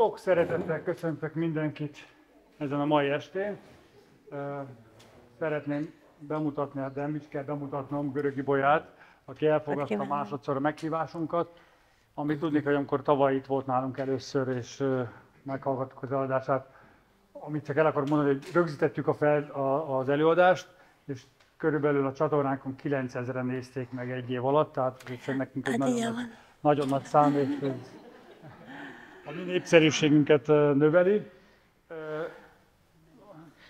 Sok szeretettel köszöntök mindenkit ezen a mai estén. Szeretném bemutatni, de hát nem is kell bemutatnom Görögi Bolyát, aki elfogadta másodszor a meghívásunkat. Amit tudni, hogy amikor tavaly itt volt nálunk először, és meghallgattuk az előadását, amit csak el akar mondani, hogy rögzítettük a fel, a, az előadást, és körülbelül a csatornánkon 9000-en nézték meg egy év alatt, tehát nekünk egy hát nagyon, nagy, nagyon nagy szám, és a mi népszerűségünket növeli.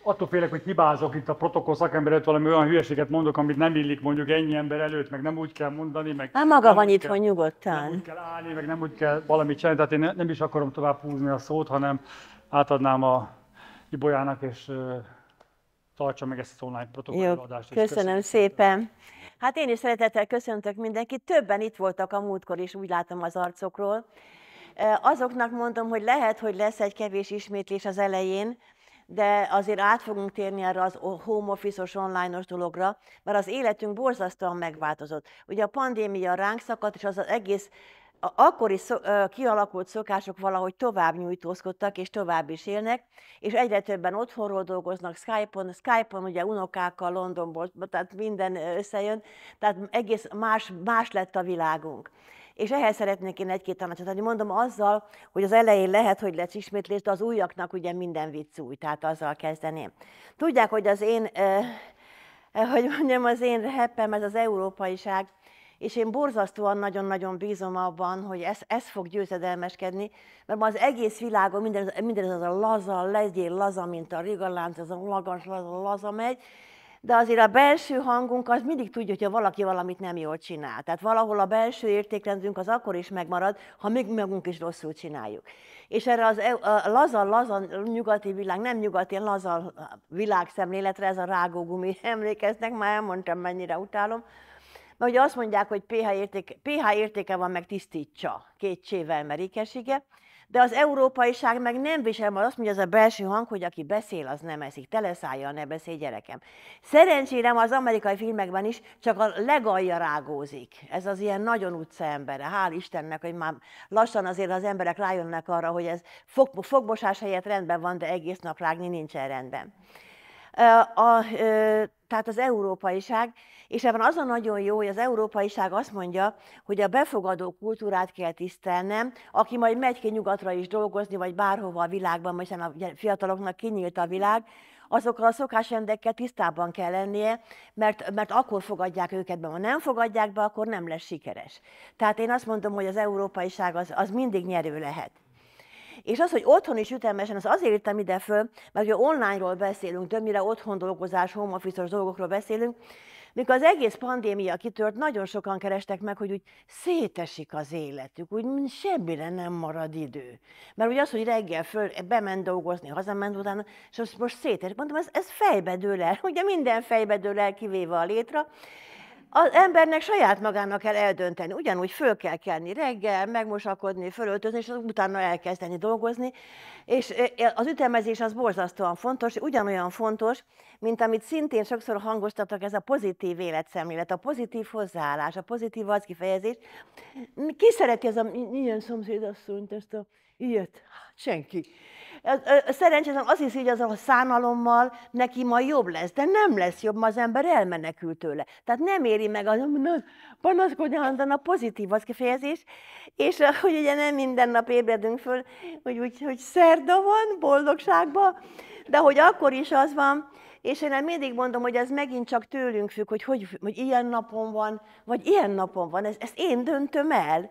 Attól félek, hogy hibázok itt a protokoll szakember előtt, valami olyan hülyeséget mondok, amit nem illik mondjuk ennyi ember előtt, meg nem úgy kell mondani, meg Há, maga van itt, hogy nyugodtan. Nem úgy kell állni, meg nem úgy kell valamit csinálni, tehát én nem is akarom tovább húzni a szót, hanem átadnám a Ibolyának, és tartsa meg ezt az online protokolladást. Köszönöm, köszönöm szépen. Hát én is szeretettel köszöntök mindenkit. Többen itt voltak a múltkor is, úgy látom az arcokról. Azoknak mondom, hogy lehet, hogy lesz egy kevés ismétlés az elején, de azért át fogunk térni erre az home office-os online-os dologra, mert az életünk borzasztóan megváltozott. Ugye a pandémia ránk szakadt, és az, az egész akkori kialakult szokások valahogy tovább nyújtózkodtak, és tovább is élnek, és egyre többen otthonról dolgoznak, Skype-on, Skype-on ugye unokákkal Londonból, tehát minden összejön, tehát egész más, más lett a világunk és ehhez szeretnék én egy-két tanácsot adni. Mondom azzal, hogy az elején lehet, hogy lesz ismétlés, de az újaknak ugye minden vicc új, tehát azzal kezdeném. Tudják, hogy az én, eh, hogy mondjam, az én heppem, ez az európaiság, és én borzasztóan nagyon-nagyon bízom abban, hogy ez, ez fog győzedelmeskedni, mert ma az egész világon minden, minden az a laza, legyél laza, mint a rigalánc, az a lagas, laza, laza megy, de azért a belső hangunk az mindig tudja, hogyha valaki valamit nem jól csinál. Tehát valahol a belső értékrendünk az akkor is megmarad, ha még magunk is rosszul csináljuk. És erre az laza, e- laza nyugati világ, nem nyugati, laza szemléletre, ez a rágógumi emlékeznek, már elmondtam, mennyire utálom, mert ugye azt mondják, hogy pH, érték, pH értéke van, meg tisztítsa, két csével merikessége, de az európaiság meg nem visel, mert azt mondja az a belső hang, hogy aki beszél, az nem eszik. szállja, ne beszél gyerekem. Szerencsére az amerikai filmekben is csak a legalja rágózik. Ez az ilyen nagyon embere. Hál' Istennek, hogy már lassan azért az emberek rájönnek arra, hogy ez fog, fogbosás helyett rendben van, de egész nap rágni nincsen rendben. A, a, tehát az európaiság, és ebben az a nagyon jó, hogy az európaiság azt mondja, hogy a befogadó kultúrát kell tisztelnem, aki majd megy ki nyugatra is dolgozni, vagy bárhova a világban, most a fiataloknak kinyílt a világ, azokkal a szokásrendekkel tisztában kell lennie, mert, mert akkor fogadják őket be. Ha nem fogadják be, akkor nem lesz sikeres. Tehát én azt mondom, hogy az európaiság az, az mindig nyerő lehet. És az, hogy otthon is ütemesen, az azért írtam ide föl, mert ugye onlineról beszélünk, többnyire otthon dolgozás, home office dolgokról beszélünk, mikor az egész pandémia kitört, nagyon sokan kerestek meg, hogy úgy szétesik az életük, úgy semmire nem marad idő. Mert ugye az, hogy reggel föl, eh, bement dolgozni, hazament utána, és most szétesik, Mondtam, ez, ez fejbe dől el, ugye minden fejbe dől el, kivéve a létra az embernek saját magának kell eldönteni. Ugyanúgy föl kell kelni reggel, megmosakodni, fölöltözni, és utána elkezdeni dolgozni. És az ütemezés az borzasztóan fontos, ugyanolyan fontos, mint amit szintén sokszor hangoztatok, ez a pozitív életszemlélet, a pozitív hozzáállás, a pozitív az kifejezés. Ki szereti ez a ilyen szomszédasszonyt, ezt a ilyet? Senki. Szerencsétlen azt hiszi, hogy az a szánalommal neki majd jobb lesz, de nem lesz jobb, ma az ember elmenekül tőle. Tehát nem éri meg az, panaszkodni, hanem a pozitív az kifejezés, és hogy ugye nem minden nap ébredünk föl, hogy, úgy, hogy szerda van boldogságban, de hogy akkor is az van, és én mindig mondom, hogy ez megint csak tőlünk függ, hogy, hogy, hogy ilyen napon van, vagy ilyen napon van, ezt, ezt én döntöm el.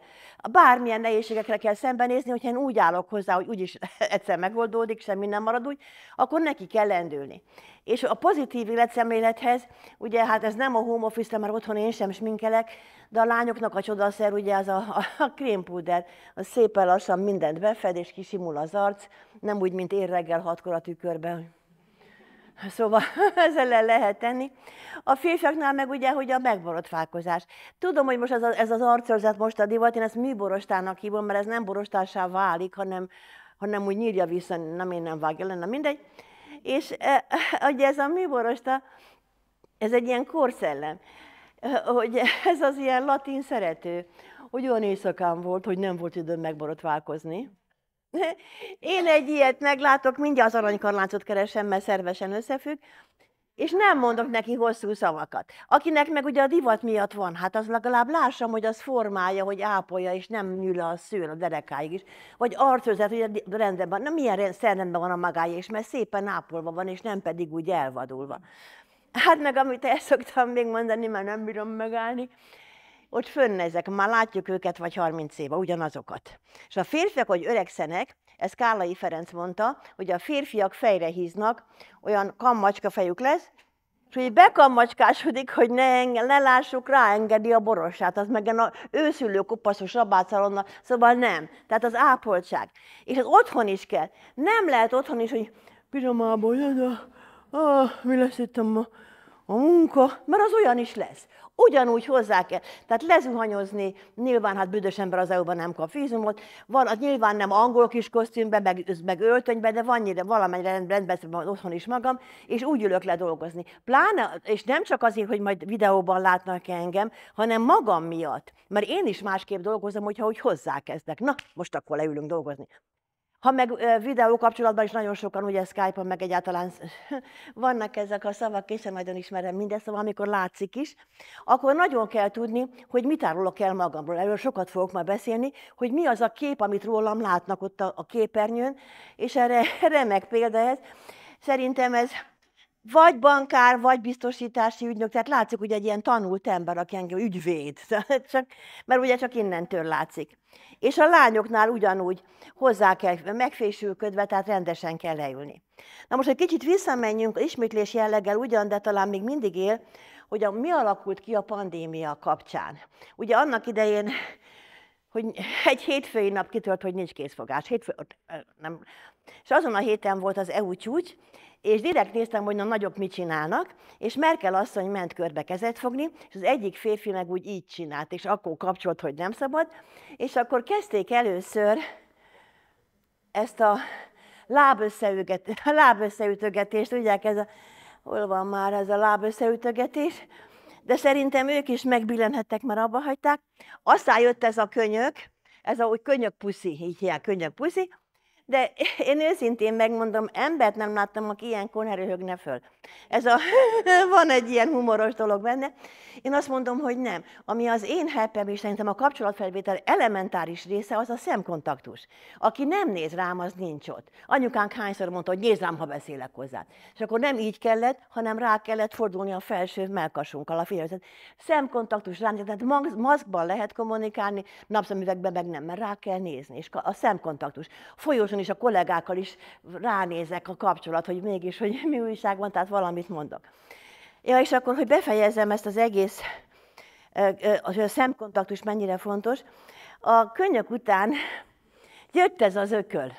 Bármilyen nehézségekre kell szembenézni, hogyha én úgy állok hozzá, hogy úgyis egyszer megoldódik, semmi nem marad úgy, akkor neki kell lendülni. És a pozitív életszemlélethez, ugye hát ez nem a home office mert otthon én sem sminkelek, de a lányoknak a csodaszer ugye az a, a, a krémpúder, az szépen lassan mindent befed, és kisimul az arc, nem úgy, mint én reggel hatkor a tükörben, Szóval ezzel lehet tenni. A férfiaknál meg ugye, hogy a megborotválkozás. Tudom, hogy most ez, a, ez az arcőrzet most a divat, én ezt műborostának hívom, mert ez nem borostássá válik, hanem, hanem úgy nyírja vissza, nem én nem vágja, lenne mindegy. És e, ugye ez a műborosta, ez egy ilyen korszellem, e, hogy ez az ilyen latin szerető, hogy olyan éjszakán volt, hogy nem volt időm megborotválkozni, én egy ilyet meglátok, mindjárt az aranykarláncot keresem, mert szervesen összefügg, és nem mondok neki hosszú szavakat. Akinek meg ugye a divat miatt van, hát az legalább lássam, hogy az formája, hogy ápolja, és nem nyúl a szőr a derekáig is. Vagy arcőzet, hogy rendben van, na milyen szerrendben van a magája, és mert szépen ápolva van, és nem pedig úgy elvadulva. Hát meg amit el szoktam még mondani, mert nem bírom megállni, ott fönn ezek, már látjuk őket, vagy 30 éve, ugyanazokat. És a férfiak, hogy öregszenek, ezt Kálai Ferenc mondta, hogy a férfiak fejre híznak, olyan kammacska fejük lesz, és hogy bekammacskásodik, hogy ne, enge, ne lássuk, engedi a borosát, az meg a őszülő kupaszos rabácalonna, szóval nem. Tehát az ápoltság. És az otthon is kell. Nem lehet otthon is, hogy pizsamából, ah, mi lesz itt a, a munka, mert az olyan is lesz. Ugyanúgy hozzá kell. Tehát lezuhanyozni, nyilván hát büdös ember az EU-ban nem kap vízumot, van, az nyilván nem angol kis kosztümben, meg, meg öltönyben, de van nyilván valamennyire rendben van otthon is magam, és úgy ülök le dolgozni. Pláne, és nem csak azért, hogy majd videóban látnak engem, hanem magam miatt. Mert én is másképp dolgozom, hogyha úgy hozzákezdek. Na, most akkor leülünk dolgozni. Ha meg videó kapcsolatban is nagyon sokan, ugye Skype-on, meg egyáltalán vannak ezek a szavak, készen nagyon ismerem mindezt, szóval amikor látszik is, akkor nagyon kell tudni, hogy mit árulok el magamról. Erről sokat fogok már beszélni, hogy mi az a kép, amit rólam látnak ott a, a képernyőn, és erre remek példa ez. Szerintem ez vagy bankár, vagy biztosítási ügynök, tehát látszik, hogy egy ilyen tanult ember, aki engem ügyvéd, csak, mert ugye csak innentől látszik. És a lányoknál ugyanúgy hozzá kell, megfésülködve, tehát rendesen kell leülni. Na most egy kicsit visszamenjünk, ismétlés jelleggel ugyan, de talán még mindig él, hogy a, mi alakult ki a pandémia kapcsán. Ugye annak idején hogy egy hétfői nap kitört, hogy nincs készfogás. Hétfő, nem. És azon a héten volt az EU csúcs, és direkt néztem, hogy a nagyok mit csinálnak, és Merkel asszony ment körbe kezet fogni, és az egyik férfi meg úgy így csinált, és akkor kapcsolt, hogy nem szabad, és akkor kezdték először ezt a lábösszeütögetést, láb tudják, ez a, hol van már ez a lábösszeütögetés, de szerintem ők is megbillenhettek, mert abba hagyták. Aztán jött ez a könyök, ez a úgy puszi, így könyök puszi, de én őszintén megmondom, embert nem láttam, aki ilyen konerőhögne föl. Ez a, van egy ilyen humoros dolog benne. Én azt mondom, hogy nem. Ami az én helpem, és szerintem a kapcsolatfelvétel elementáris része, az a szemkontaktus. Aki nem néz rám, az nincs ott. Anyukánk hányszor mondta, hogy néz rám, ha beszélek hozzá. És akkor nem így kellett, hanem rá kellett fordulni a felső melkasunkkal, a figyelmet. Szemkontaktus rám, tehát maszkban lehet kommunikálni, napszemüvegben meg nem, mert rá kell nézni, és a szemkontaktus. Folyosón rögtön és a kollégákkal is ránézek a kapcsolat, hogy mégis, hogy mi újság van, tehát valamit mondok. Ja, és akkor, hogy befejezem ezt az egész, a szemkontaktus mennyire fontos, a könyök után jött ez az ököl.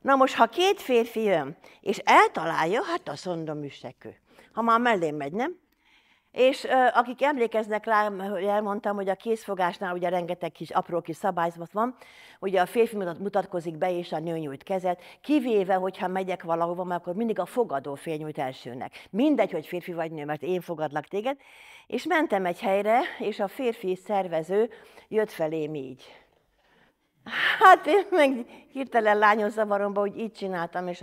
Na most, ha két férfi jön, és eltalálja, hát azt mondom, üssekő. Ha már mellém megy, nem? És akik emlékeznek rá, elmondtam, hogy a készfogásnál ugye rengeteg kis apró kis szabályzat van, ugye a férfi mutatkozik be, és a nő nyújt kezet, kivéve, hogyha megyek valahova, mert akkor mindig a fogadó fél nyújt elsőnek. Mindegy, hogy férfi vagy nő, mert én fogadlak téged. És mentem egy helyre, és a férfi szervező jött felém így. Hát én meg hirtelen lányos zavaromba, hogy így csináltam, és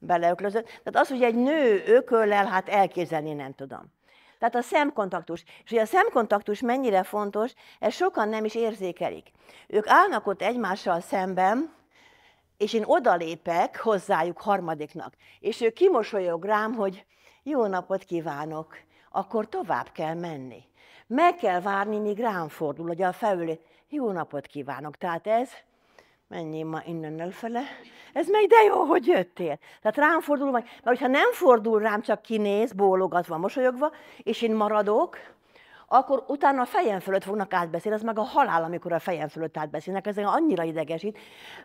beleöklözött. Tehát az, hogy egy nő ököllel, hát elképzelni nem tudom. Tehát a szemkontaktus. És hogy a szemkontaktus mennyire fontos, ezt sokan nem is érzékelik. Ők állnak ott egymással szemben, és én odalépek hozzájuk harmadiknak, és ő kimosolyog rám, hogy jó napot kívánok, akkor tovább kell menni. Meg kell várni, míg rám fordul, hogy a felülé, jó napot kívánok. Tehát ez menjél ma innen elfele, ez meg de jó, hogy jöttél. Tehát rám fordul, vagy, mert hogyha nem fordul rám, csak kinéz, bólogatva, mosolyogva, és én maradok, akkor utána a fejem fölött fognak átbeszélni, ez meg a halál, amikor a fejem fölött átbeszélnek, ez annyira idegesít.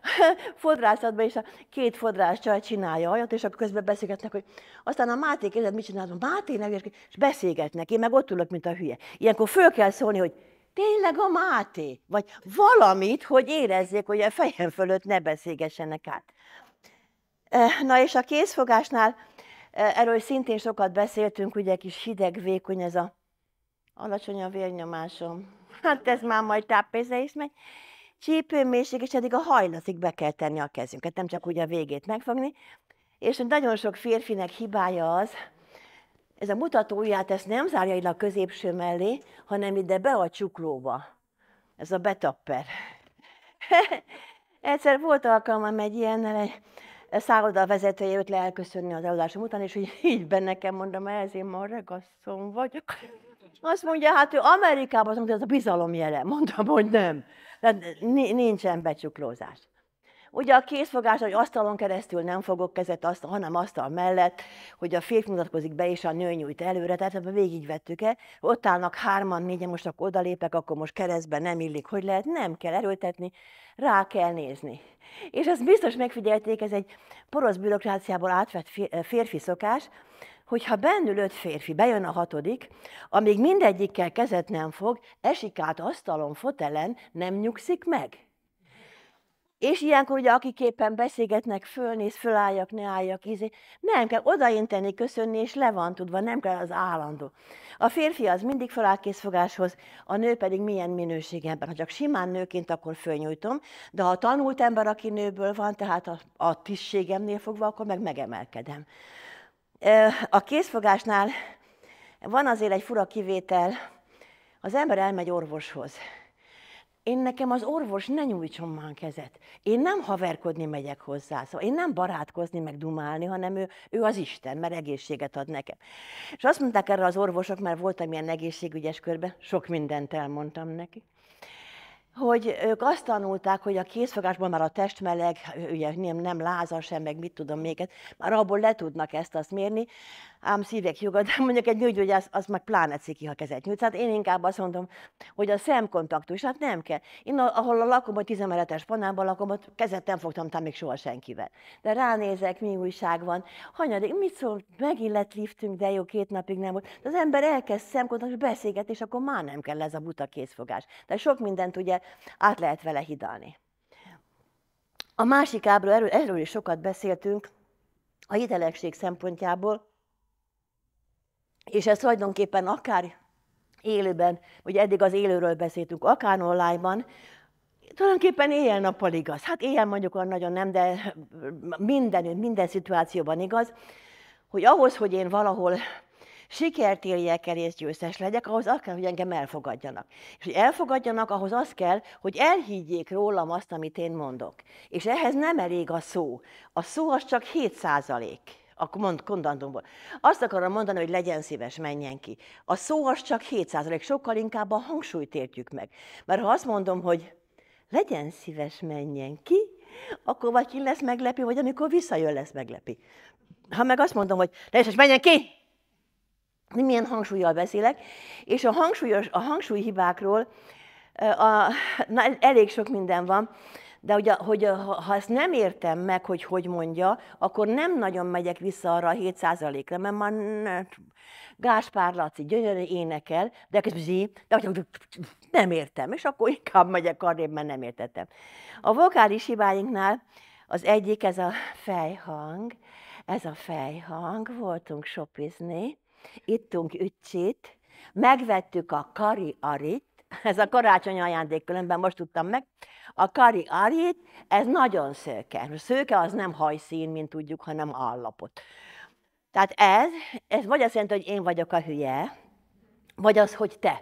Fodrászatban is a két fodrász csaj csinálja olyat, és akkor közben beszélgetnek, hogy aztán a Máté kérdez, mit csinálom Máté nevés, és beszélgetnek, én meg ott ülök, mint a hülye. Ilyenkor föl kell szólni, hogy tényleg a Máté, vagy valamit, hogy érezzék, hogy a fejem fölött ne beszélgessenek át. Na és a kézfogásnál, erről szintén sokat beszéltünk, ugye kis hideg, vékony ez a alacsony a vérnyomásom. Hát ez már majd tápéze is megy. Csípőmérség, és eddig a hajlatig be kell tenni a kezünket, nem csak úgy a végét megfogni. És nagyon sok férfinek hibája az, ez a mutató ujját ezt nem zárja ide a középső mellé, hanem ide be a csuklóba. Ez a betapper. Egyszer volt alkalmam egy ilyennel, egy eh, szálloda vezetője jött le elköszönni az előadásom után, és hogy így be nekem mondom, ez én ma regasszom vagyok. Azt mondja, hát ő Amerikában, azt mondja, ez a bizalom jele. Mondtam, hogy nem. Tehát nincsen becsuklózás. Ugye a készfogás, hogy asztalon keresztül nem fogok kezet, azt hanem asztal mellett, hogy a férfi mutatkozik be, és a nő nyújt előre, tehát ebben végigvettük e Ott állnak hárman, négyen, most akkor odalépek, akkor most keresztbe nem illik, hogy lehet, nem kell erőltetni, rá kell nézni. És ezt biztos megfigyelték, ez egy porosz bürokráciából átvett eh, férfi szokás, hogyha bennül öt férfi, bejön a hatodik, amíg mindegyikkel kezet nem fog, esik át asztalon, fotelen, nem nyugszik meg. És ilyenkor ugye, akik éppen beszélgetnek, fölnéz, fölálljak, ne álljak, ízé. Nem kell odainteni, köszönni, és le van tudva, nem kell az állandó. A férfi az mindig feláll készfogáshoz, a nő pedig milyen minőségemben. Ha csak simán nőként, akkor fölnyújtom, de ha a tanult ember, aki nőből van, tehát a, a tisztségemnél fogva, akkor meg megemelkedem. A készfogásnál van azért egy fura kivétel, az ember elmegy orvoshoz én nekem az orvos ne nyújtson már kezet. Én nem haverkodni megyek hozzá, szóval én nem barátkozni, meg dumálni, hanem ő, ő az Isten, mert egészséget ad nekem. És azt mondták erre az orvosok, mert voltam ilyen egészségügyes körben, sok mindent elmondtam neki, hogy ők azt tanulták, hogy a készfogásból már a test meleg, ugye nem, nem láza sem, meg mit tudom még, hát már abból le tudnak ezt azt mérni, ám szívek joga, de mondjuk egy nőgyógyász az meg pláne ciki, ha kezet nyújt. Tehát én inkább azt mondom, hogy a szemkontaktus, hát nem kell. Én ahol a lakom, a tizemeletes panában lakom, ott kezet nem fogtam tehát még soha senkivel. De ránézek, mi újság van. Hanyadik, mit szól, megint lett liftünk, de jó, két napig nem volt. De az ember elkezd szemkontaktus beszélgetni, és akkor már nem kell ez a buta kézfogás. De sok mindent ugye át lehet vele hidalni. A másik ábról, erről, erről is sokat beszéltünk, a hitelesség szempontjából, és ez tulajdonképpen akár élőben, vagy eddig az élőről beszéltünk, akár online-ban, tulajdonképpen éjjel-nappal igaz. Hát éjjel mondjuk olyan nagyon nem, de mindenütt, minden szituációban igaz, hogy ahhoz, hogy én valahol sikert éljek el és győztes legyek, ahhoz az kell, hogy engem elfogadjanak. És hogy elfogadjanak, ahhoz az kell, hogy elhiggyék rólam azt, amit én mondok. És ehhez nem elég a szó. A szó az csak 7 százalék. Akkor mond, kondandumból. Azt akarom mondani, hogy legyen szíves, menjen ki. A szó az csak 7 sokkal inkább a hangsúlyt értjük meg. Mert ha azt mondom, hogy legyen szíves, menjen ki, akkor vagy ki lesz meglepi, vagy amikor visszajön lesz meglepi. Ha meg azt mondom, hogy legyen szíves, menjen ki, milyen hangsúlyjal beszélek, és a, hangsúlyos, a hangsúlyhibákról a, na, elég sok minden van de ugye, hogy ha ezt nem értem meg, hogy hogy mondja, akkor nem nagyon megyek vissza arra a 7%-ra, mert már ne, Gáspár Laci gyönyörű énekel, de de nem értem, és akkor inkább megyek arrébb, mert nem értettem. A vokális hibáinknál az egyik, ez a fejhang, ez a fejhang, voltunk sopizni, ittunk ücsit, megvettük a kari-arit, ez a karácsony ajándék különben most tudtam meg, a kari arit, ez nagyon szőke. A Szőke az nem hajszín, mint tudjuk, hanem állapot. Tehát ez, ez vagy azt jelenti, hogy én vagyok a hülye, vagy az, hogy te.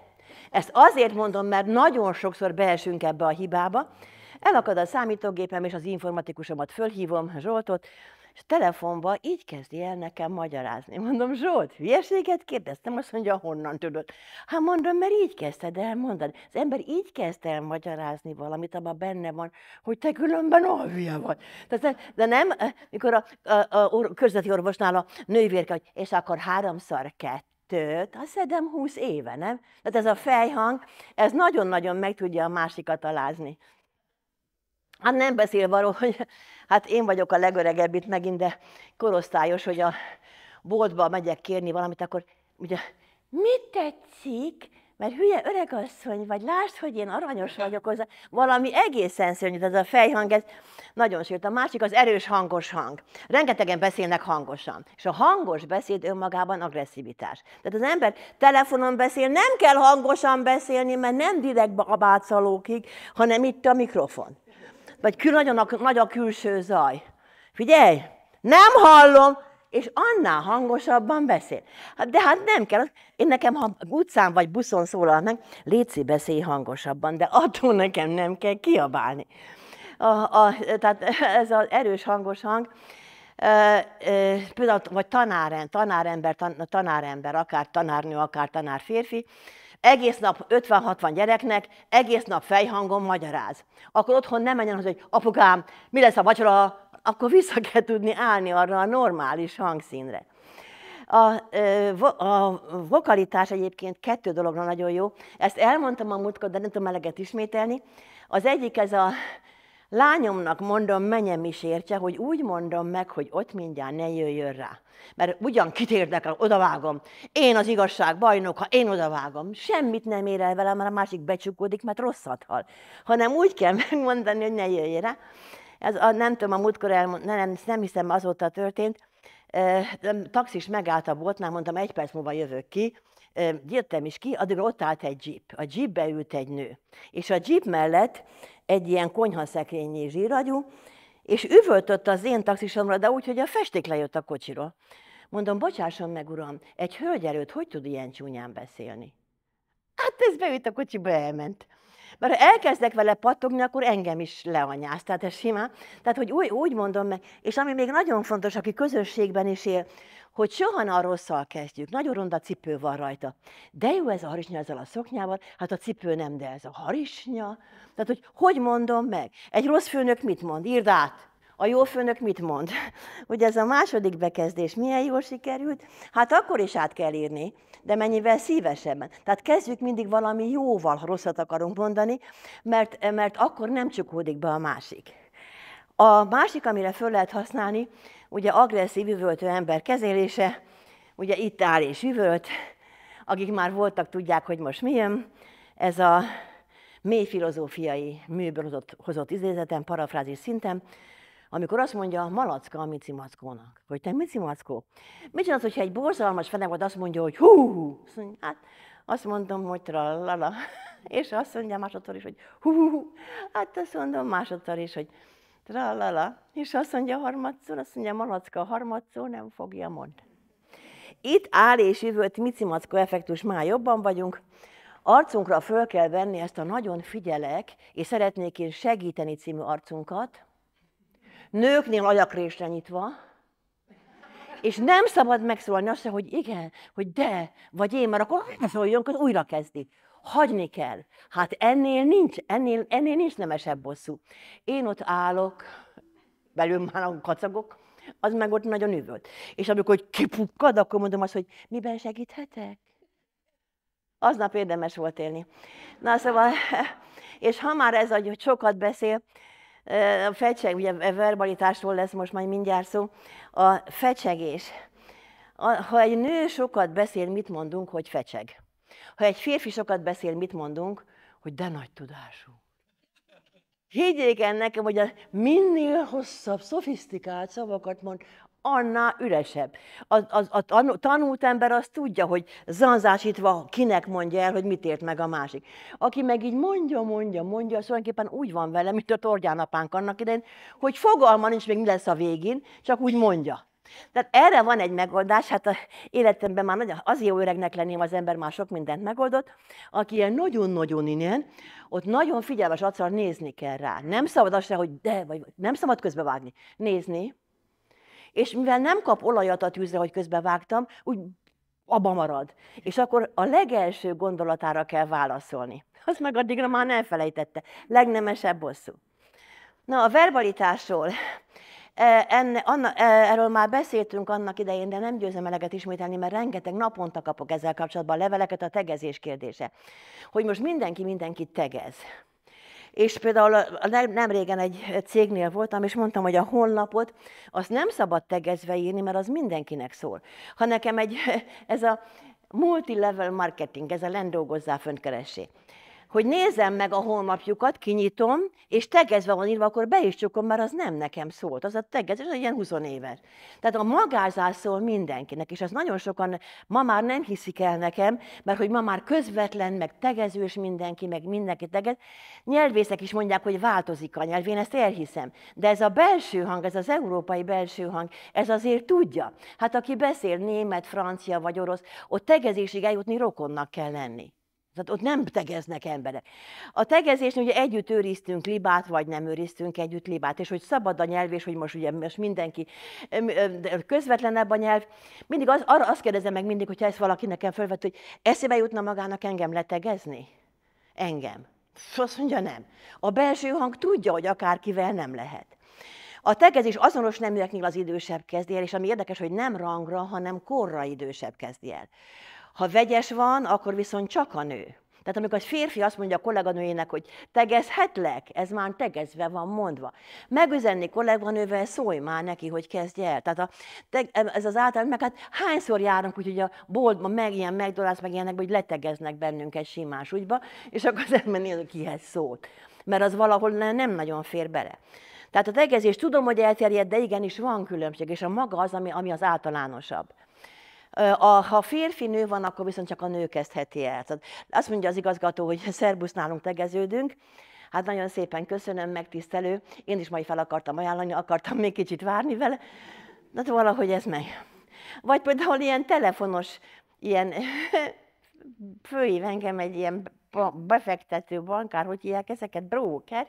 Ezt azért mondom, mert nagyon sokszor beesünk ebbe a hibába, Elakad a számítógépem, és az informatikusomat fölhívom, Zsoltot, és telefonba így kezdi el nekem magyarázni. Mondom, Zsolt, hülyeséget kérdeztem, azt mondja, honnan tudod? Hát mondom, mert így kezdted el mondani. Az ember így kezd el magyarázni valamit, abban benne van, hogy te különben olyan hülye vagy. Tehát, de nem, eh, mikor a, a, a, a körzeti orvosnál a nővérke, hogy és akkor háromszor kettő, tőt, azt szedem 20 éve, nem? Tehát ez a fejhang, ez nagyon-nagyon meg tudja a másikat alázni. Hát nem beszél, arról, hogy hát én vagyok a legöregebb itt megint, de korosztályos, hogy a boltba megyek kérni valamit, akkor ugye, mit tetszik? Mert hülye öregasszony vagy, lásd, hogy én aranyos vagyok hozzá. Valami egészen szörnyű, ez a fejhang, ez nagyon sőt. A másik az erős hangos hang. Rengetegen beszélnek hangosan. És a hangos beszéd önmagában agresszivitás. Tehát az ember telefonon beszél, nem kell hangosan beszélni, mert nem direkt babácolókig, hanem itt a mikrofon vagy kül, nagyon a, nagy a külső zaj. Figyelj, nem hallom, és annál hangosabban beszél. Hát, de hát nem kell. Én nekem, ha utcán vagy buszon szólal meg, léci beszélj hangosabban, de attól nekem nem kell kiabálni. A, a, tehát ez az erős hangos hang, e, e, például, vagy tanáren, tanárember, tan, tanárember, akár tanárnő, akár tanár férfi, egész nap 50-60 gyereknek, egész nap fejhangon magyaráz. Akkor otthon nem menjen az, hogy apukám, mi lesz a vacsora, akkor vissza kell tudni állni arra a normális hangszínre. A, a vokalitás egyébként kettő dologra nagyon jó. Ezt elmondtam a múltkor, de nem tudom eleget ismételni. Az egyik ez a Lányomnak mondom, menjem is értse, hogy úgy mondom meg, hogy ott mindjárt ne jöjjön rá. Mert ugyan kit érdekel, odavágom. Én az igazság bajnoka, én odavágom. Semmit nem ér el vele, mert a másik becsukódik, mert rosszat hal. Hanem úgy kell megmondani, hogy ne jöjjön rá. Ez a, nem tudom, a múltkor elmond, nem, nem hiszem azóta történt, taxis megállt a boltnál, mondtam, egy perc múlva jövök ki, jöttem is ki, addigra ott állt egy jeep. A jeepbe ült egy nő. És a jeep mellett egy ilyen konyhaszekrényi zsíragyú, és üvöltött az én taxisomra, de úgy, hogy a festék lejött a kocsiról. Mondom, bocsásson meg, uram, egy hölgy előtt hogy tud ilyen csúnyán beszélni? Hát ez beült a kocsiba, elment. Mert ha elkezdek vele pattogni, akkor engem is leanyáz, tehát ez simán. Tehát, hogy úgy, úgy mondom meg, és ami még nagyon fontos, aki közösségben is él, hogy soha a rosszal kezdjük. Nagyon ronda cipő van rajta. De jó ez a harisnya ezzel a szoknyával, hát a cipő nem, de ez a harisnya. Tehát, hogy hogy mondom meg? Egy rossz főnök mit mond? Írd át! a jó főnök mit mond? Ugye ez a második bekezdés milyen jól sikerült? Hát akkor is át kell írni, de mennyivel szívesebben. Tehát kezdjük mindig valami jóval, ha rosszat akarunk mondani, mert, mert akkor nem csukódik be a másik. A másik, amire föl lehet használni, ugye agresszív üvöltő ember kezelése, ugye itt áll és üvölt, akik már voltak, tudják, hogy most mi jön. Ez a mély filozófiai műből hozott, hozott idézetem, parafrázis szinten, amikor azt mondja a malacka a micimackónak, hogy te micimackó, mit csinálsz, hogyha egy borzalmas fenevad azt mondja, hogy hú, hú. Azt mondja, hát azt mondom, hogy tralala. És azt mondja másodszor is, hogy hú, hú, hú. Hát azt mondom másodszor is, hogy tralala. És azt mondja harmadszor, azt mondja malacka harmadszor, nem fogja mondani. Itt áll és üvölt micimackó effektus, már jobban vagyunk. Arcunkra föl kell venni ezt a nagyon figyelek, és szeretnék én segíteni című arcunkat, nőknél agyakrésre nyitva, és nem szabad megszólalni azt se, hogy igen, hogy de, vagy én, mert akkor szóljon, hogy újra kezdi. Hagyni kell. Hát ennél nincs, ennél, ennél nincs nemesebb bosszú. Én ott állok, belül már a kacagok, az meg ott nagyon üvölt. És amikor hogy kipukkad, akkor mondom azt, hogy miben segíthetek? Aznap érdemes volt élni. Na szóval, és ha már ez, hogy sokat beszél, a fecseg, ugye e, verbalitásról lesz most majd mindjárt szó, a fecsegés. Ha egy nő sokat beszél, mit mondunk, hogy fecseg? Ha egy férfi sokat beszél, mit mondunk, hogy de nagy tudású. Higgyék el nekem, hogy a minél hosszabb, szofisztikált szavakat mond, annál üresebb. A, a, a tanult ember azt tudja, hogy zanzásítva kinek mondja el, hogy mit ért meg a másik. Aki meg így mondja, mondja, mondja, az tulajdonképpen úgy van vele, mint a Torgyán apánk annak idején, hogy fogalma nincs még mi lesz a végén, csak úgy mondja. Tehát erre van egy megoldás, hát a életemben már nagyon, az jó öregnek lenném, az ember már sok mindent megoldott, aki ilyen nagyon-nagyon ilyen, ott nagyon figyelmes arccal nézni kell rá. Nem szabad azt hogy de, vagy nem szabad közbevágni. Nézni, és mivel nem kap olajat a tűzre, hogy közbe vágtam, úgy abba marad. És akkor a legelső gondolatára kell válaszolni. Azt meg addigra már nem felejtette. Legnemesebb bosszú. Na, a verbalitásról. E, enne, anna, e, erről már beszéltünk annak idején, de nem győzem eleget ismételni, mert rengeteg naponta kapok ezzel kapcsolatban leveleket, a tegezés kérdése. Hogy most mindenki mindenkit tegez. És például nem, nem régen egy cégnél voltam, és mondtam, hogy a honlapot azt nem szabad tegezve írni, mert az mindenkinek szól. Ha nekem egy, ez a multilevel marketing, ez a lendolgozzá fönt hogy nézem meg a honlapjukat, kinyitom, és tegezve van írva, akkor be is csukom, mert az nem nekem szólt. Az a tegezés, az ilyen 20 éves. Tehát a magázás szól mindenkinek, és az nagyon sokan ma már nem hiszik el nekem, mert hogy ma már közvetlen, meg tegezős mindenki, meg mindenki tegez. Nyelvészek is mondják, hogy változik a nyelv, én ezt elhiszem. De ez a belső hang, ez az európai belső hang, ez azért tudja. Hát aki beszél német, francia vagy orosz, ott tegezésig eljutni rokonnak kell lenni. Tehát ott nem tegeznek emberek. A tegezés, ugye együtt őriztünk libát, vagy nem őriztünk együtt libát, és hogy szabad a nyelv, és hogy most ugye most mindenki közvetlenebb a nyelv. Mindig az, arra azt kérdezem meg mindig, hogyha ezt valaki nekem felvet, hogy eszébe jutna magának engem letegezni? Engem. Azt mondja nem. A belső hang tudja, hogy akárkivel nem lehet. A tegezés azonos neműeknél az idősebb kezdi el, és ami érdekes, hogy nem rangra, hanem korra idősebb kezdi el. Ha vegyes van, akkor viszont csak a nő. Tehát amikor egy férfi azt mondja a kolléganőjének, hogy tegezhetlek, ez már tegezve van mondva. Megüzenni kolléganővel, szólj már neki, hogy kezdje el. Tehát a, ez az általán, meg hát hányszor járunk úgy, hogy a boltban meg ilyen megdolász, meg ilyenek, hogy letegeznek bennünket simás úgyba, és akkor az ember néz, kihez szólt. Mert az valahol nem nagyon fér bele. Tehát a tegezés tudom, hogy elterjed, de igenis van különbség, és a maga az, ami, ami az általánosabb. A, ha férfi nő van, akkor viszont csak a nő kezdheti el. Tehát azt mondja az igazgató, hogy szerbusz nálunk tegeződünk, Hát nagyon szépen köszönöm, megtisztelő. Én is majd fel akartam ajánlani, akartam még kicsit várni vele, de valahogy ez meg. Vagy például ilyen telefonos, ilyen főív engem egy ilyen befektető bankár, hogy ilyen ezeket, broker.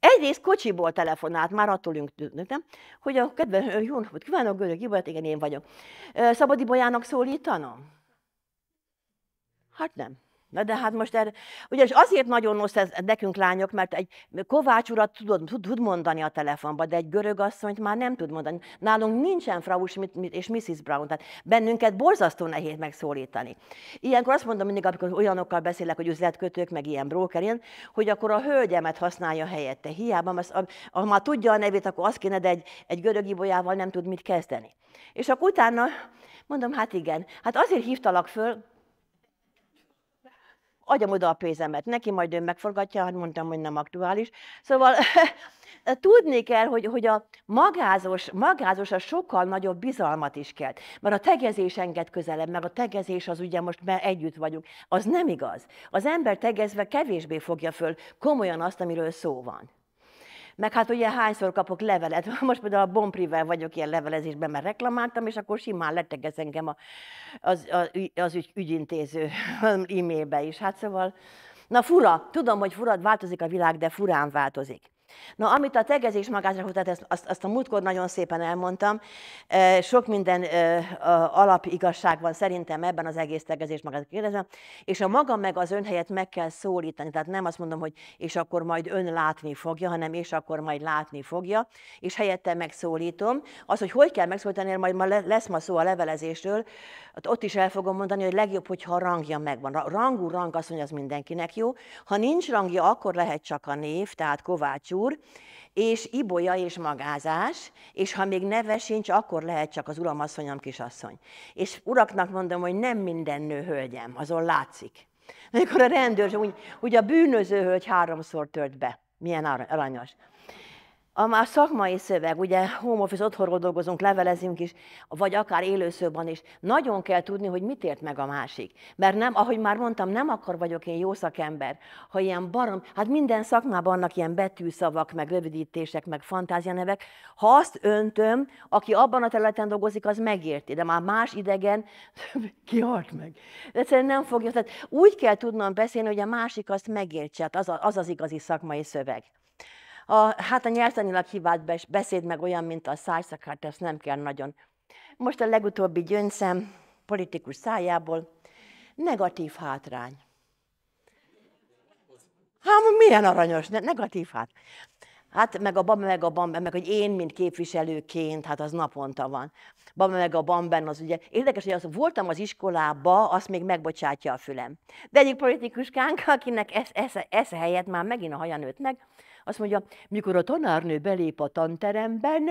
Egyrészt kocsiból telefonált, már attól nem? Hogy a kedves, jó napot kívánok, Görög Ibolyát, igen, én vagyok. Szabad Ibolyának szólítanom? Hát nem. Na de hát most erre, ugyanis azért nagyon rossz ez nekünk lányok, mert egy Kovács urat tudod, tud, tud mondani a telefonban, de egy görög asszonyt már nem tud mondani. Nálunk nincsen Frau Schmidt és Mrs. Brown, tehát bennünket borzasztó nehéz megszólítani. Ilyenkor azt mondom mindig, amikor olyanokkal beszélek, hogy üzletkötők, meg ilyen broker, hogy akkor a hölgyemet használja helyette. Hiába, mert ha, ha már tudja a nevét, akkor azt kéne, de egy, egy görög ibolyával nem tud mit kezdeni. És akkor utána mondom, hát igen, hát azért hívtalak föl, adjam oda a pénzemet neki, majd ő megforgatja, hát mondtam, hogy nem aktuális. Szóval tudni kell, hogy, hogy a magázos, magázos a sokkal nagyobb bizalmat is kell. Mert a tegezés enged közelebb, meg a tegezés az ugye most már együtt vagyunk. Az nem igaz. Az ember tegezve kevésbé fogja föl komolyan azt, amiről szó van. Meg hát ugye hányszor kapok levelet, most például a Bonprivel vagyok ilyen levelezésben, mert reklamáltam, és akkor simán letegez engem a, az, a, az ügy, ügyintéző e-mailbe is. Hát szóval, na fura, tudom, hogy fura, változik a világ, de furán változik. Na, amit a tegezés magázra hozott, ezt, azt, azt a múltkor nagyon szépen elmondtam. Sok minden alapigazság van szerintem ebben az egész tegezés magázra kérdezem, és a maga meg az ön helyet meg kell szólítani. Tehát nem azt mondom, hogy és akkor majd ön látni fogja, hanem és akkor majd látni fogja, és helyette megszólítom. Az, hogy hogy kell megszólítani, majd ma lesz ma szó a levelezésről, hát ott is el fogom mondani, hogy legjobb, hogyha a rangja megvan. Rangú rang azt mondja, az mindenkinek jó. Ha nincs rangja, akkor lehet csak a név, tehát Kovács úr, és ibolya és magázás, és ha még neve sincs, akkor lehet csak az uramasszonyom kisasszony. És uraknak mondom, hogy nem minden nő hölgyem, azon látszik. Amikor a rendőr, úgy, úgy a bűnöző hölgy háromszor tört be, milyen aranyos. A már szakmai szöveg, ugye home office, otthonról dolgozunk, levelezünk is, vagy akár élőszőben is. Nagyon kell tudni, hogy mit ért meg a másik. Mert nem, ahogy már mondtam, nem akar vagyok én jó szakember, ha ilyen barom, hát minden szakmában vannak ilyen betűszavak, meg rövidítések, meg fantázianevek. Ha azt öntöm, aki abban a területen dolgozik, az megérti, de már más idegen kihalt meg. De egyszerűen nem fogja. Tehát úgy kell tudnom beszélni, hogy a másik azt megértse, hát az, az az igazi szakmai szöveg. A, hát a nyelvtanilag hibát beszéd meg olyan, mint a szájszakát, ezt nem kell nagyon. Most a legutóbbi gyöngyszem politikus szájából, negatív hátrány. Hát milyen aranyos, ne, negatív hát. Hát meg a bamba, meg a bamben, meg hogy én, mint képviselőként, hát az naponta van. Bamba, meg a bamben, az ugye, érdekes, hogy az voltam az iskolába, azt még megbocsátja a fülem. De egyik politikuskánk, akinek ez, ez, ez helyett már megint a haja nőtt meg, azt mondja, mikor a tanárnő belép a tanteremben,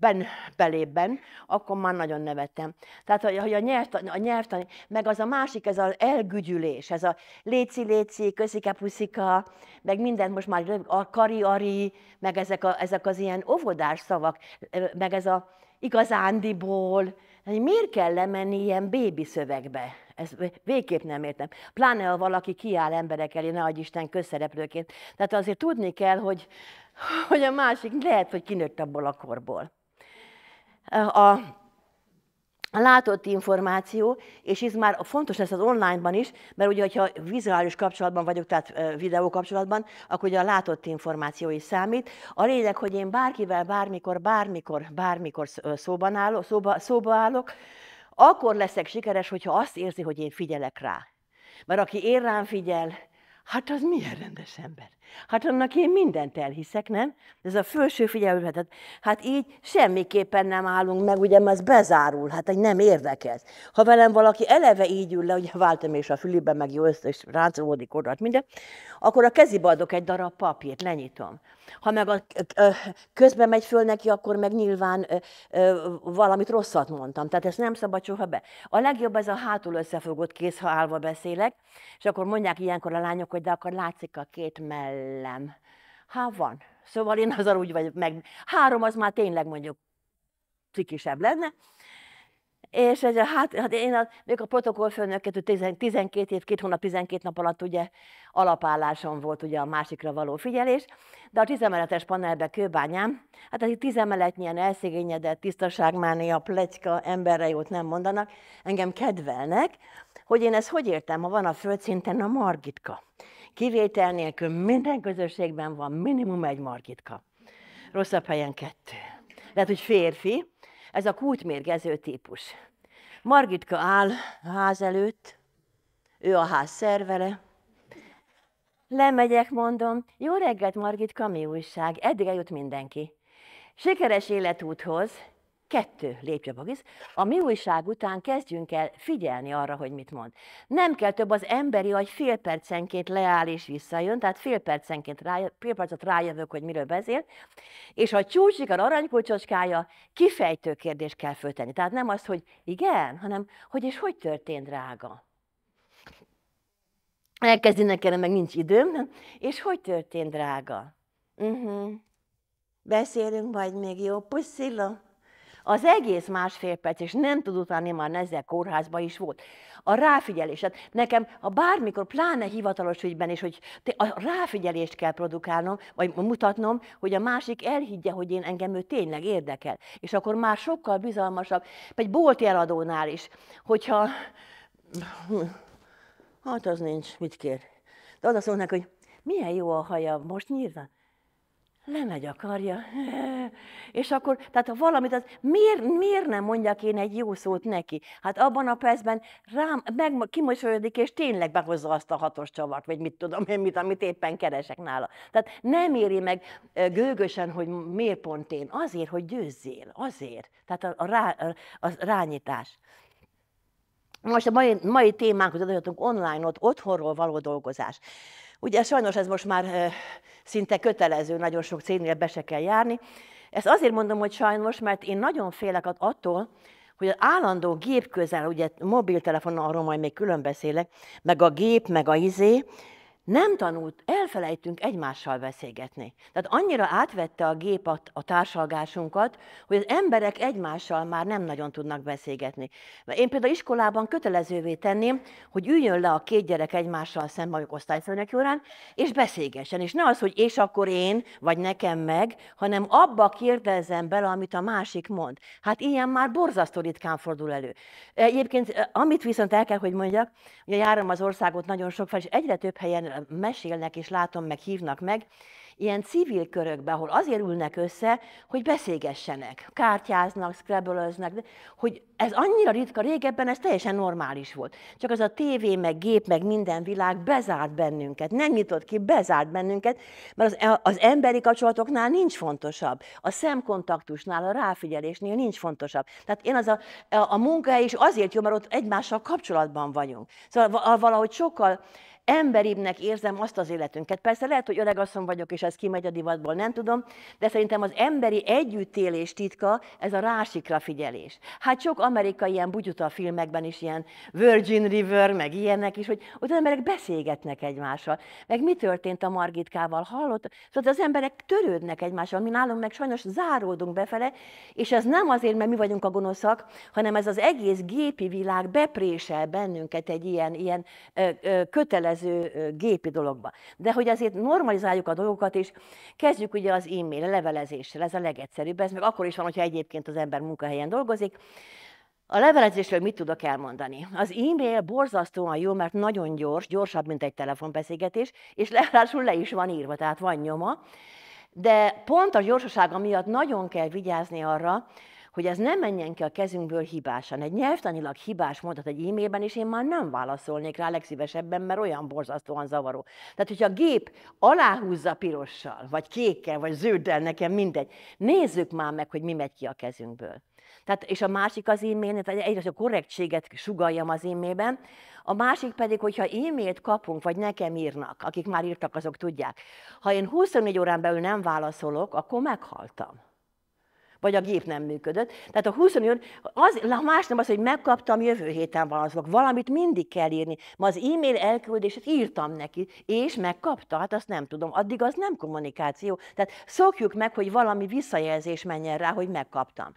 ben, belépben, akkor már nagyon nevettem. Tehát, hogy a, nyelvtan, a nyelvtan, meg az a másik, ez az elgügyülés, ez a léci, léci, köszike, puszika, meg mindent most már a kari, ari, meg ezek, a, ezek az ilyen óvodás szavak, meg ez a igazándiból. Miért kell lemenni ilyen bébi szövegbe? Ez végképp nem értem. Pláne, ha valaki kiáll emberek elé, ne Isten közszereplőként. Tehát azért tudni kell, hogy, hogy a másik lehet, hogy kinőtt abból a korból. A, a látott információ, és ez már fontos lesz az onlineban is, mert ugye, hogyha vizuális kapcsolatban vagyok, tehát videó kapcsolatban, akkor ugye a látott információ is számít. A lényeg, hogy én bárkivel, bármikor, bármikor, bármikor szóban állok, szóba, szóba állok, akkor leszek sikeres, hogyha azt érzi, hogy én figyelek rá. Mert aki én rám figyel, hát az milyen rendes ember. Hát annak én mindent elhiszek, nem? Ez a felső figyelmet, hát így semmiképpen nem állunk meg, ugye, mert ez bezárul, hát egy nem érdekez. Ha velem valaki eleve így ül le, ugye váltam és a fülében meg jó össze, és ráncolódik oda, hát minden, akkor a kezibe adok egy darab papírt, lenyitom. Ha meg a, közben megy föl neki, akkor meg nyilván valamit rosszat mondtam. Tehát ezt nem szabad soha be. A legjobb ez a hátul összefogott kéz, ha állva beszélek, és akkor mondják ilyenkor a lányok, hogy de akkor látszik a két mell kellem. Hát van. Szóval én azzal úgy vagyok meg. Három az már tényleg mondjuk cikisebb lenne. És ez, a hát, hát én a, még a protokollfőnöket 12 év, két hónap, 12 nap alatt ugye alapállásom volt ugye a másikra való figyelés, de a tizemeletes panelbe kőbányám, hát egy tizemeletnyen elszigényedett, tisztaságmánia, plecska, emberre jót nem mondanak, engem kedvelnek, hogy én ezt hogy értem, ha van a földszinten a Margitka. Kivétel nélkül minden közösségben van minimum egy markitka. Rosszabb helyen kettő. Lehet, hogy férfi, ez a kútmérgező típus. Margitka áll a ház előtt, ő a ház szervele. Lemegyek, mondom, jó reggelt, Margitka, mi újság? Eddig eljut mindenki. Sikeres életúthoz, kettő lépcsőbagiz, a mi újság után kezdjünk el figyelni arra, hogy mit mond. Nem kell több az emberi agy fél percenként leáll és visszajön, tehát fél percenként rá, fél percet rájövök, hogy miről beszél, és a csúcsik, a aranykulcsocskája kifejtő kérdést kell föltenni. Tehát nem az, hogy igen, hanem hogy és hogy történt, drága? Elkezdi nekem, meg nincs időm, és hogy történt, drága? Uh-huh. Beszélünk majd még jó, puszilom. Az egész másfél perc, és nem tud utáni már ezzel kórházba is volt. A ráfigyelés, tehát nekem, a bármikor, pláne hivatalos ügyben is, hogy a ráfigyelést kell produkálnom, vagy mutatnom, hogy a másik elhiggye, hogy én engem ő tényleg érdekel. És akkor már sokkal bizalmasabb, egy bolti eladónál is, hogyha... Hát az nincs, mit kér. De oda szólnak, hogy milyen jó a haja, most nyírva lemegy a karja, és akkor, tehát ha valamit, az miért, miért nem mondjak én egy jó szót neki? Hát abban a percben rám, meg, kimosolyodik, és tényleg behozza azt a hatos csavart, vagy mit tudom én, mit, amit éppen keresek nála. Tehát nem éri meg gőgösen, hogy miért pont én. Azért, hogy győzzél, azért. Tehát a, a, rá, a, a rányítás. Most a mai, mai témánkhoz adottunk online, ott otthonról való dolgozás. Ugye sajnos ez most már szinte kötelező nagyon sok cégnél be se kell járni. Ezt azért mondom, hogy sajnos, mert én nagyon félek attól, hogy az állandó gép közel, ugye mobiltelefonnal arról majd még külön beszélek, meg a gép, meg a izé, nem tanult, elfelejtünk egymással beszélgetni. Tehát annyira átvette a gép a, a társalgásunkat, hogy az emberek egymással már nem nagyon tudnak beszélgetni. Mert én például iskolában kötelezővé tenném, hogy üljön le a két gyerek egymással szemben, mondjuk osztályfőnök órán, és beszélgessen. És ne az, hogy és akkor én, vagy nekem meg, hanem abba kérdezzem bele, amit a másik mond. Hát ilyen már borzasztó ritkán fordul elő. Egyébként, eh, amit viszont el kell, hogy mondjak, ugye járom az országot nagyon sok fel, és egyre több helyen eh, mesélnek, és látom, meg hívnak meg, ilyen civil körökben, ahol azért ülnek össze, hogy beszélgessenek, kártyáznak, szkrebölöznek, hogy ez annyira ritka, régebben ez teljesen normális volt. Csak az a tévé, meg gép, meg minden világ bezárt bennünket, nem nyitott ki, bezárt bennünket, mert az, az emberi kapcsolatoknál nincs fontosabb, a szemkontaktusnál, a ráfigyelésnél nincs fontosabb. Tehát én az a, a munkahely is azért jó, mert ott egymással kapcsolatban vagyunk. Szóval valahogy sokkal emberibbnek érzem azt az életünket. Persze lehet, hogy öregasszony vagyok, és ez kimegy a divatból, nem tudom, de szerintem az emberi együttélés titka ez a rásikra figyelés. Hát sok amerikai ilyen bugyuta filmekben is ilyen Virgin River, meg ilyenek is, hogy ott az emberek beszélgetnek egymással. Meg mi történt a Margitkával, hallott? Szóval az emberek törődnek egymással, mi nálunk meg sajnos záródunk befele, és ez nem azért, mert mi vagyunk a gonoszak, hanem ez az egész gépi világ beprésel bennünket egy ilyen, ilyen ö, ö, kötele kötelező gépi dologba. De hogy azért normalizáljuk a dolgokat, és kezdjük ugye az e-mail, a levelezéssel, ez a legegyszerűbb, ez meg akkor is van, hogyha egyébként az ember munkahelyen dolgozik. A levelezésről mit tudok elmondani? Az e-mail borzasztóan jó, mert nagyon gyors, gyorsabb, mint egy telefonbeszélgetés, és ráadásul le is van írva, tehát van nyoma. De pont a gyorsasága miatt nagyon kell vigyázni arra, hogy ez nem menjen ki a kezünkből hibásan. Egy nyelvtanilag hibás mondat egy e-mailben, és én már nem válaszolnék rá legszívesebben, mert olyan borzasztóan zavaró. Tehát, hogyha a gép aláhúzza pirossal, vagy kékkel, vagy zölddel, nekem mindegy, nézzük már meg, hogy mi megy ki a kezünkből. Tehát, és a másik az e-mail, tehát egyre a korrektséget sugaljam az e-mailben, a másik pedig, hogyha e-mailt kapunk, vagy nekem írnak, akik már írtak, azok tudják. Ha én 24 órán belül nem válaszolok, akkor meghaltam vagy a gép nem működött. Tehát a 25, az, a más nem az, hogy megkaptam, jövő héten válaszolok. valamit mindig kell írni. Ma az e-mail elküldését írtam neki, és megkapta, hát azt nem tudom. Addig az nem kommunikáció. Tehát szokjuk meg, hogy valami visszajelzés menjen rá, hogy megkaptam.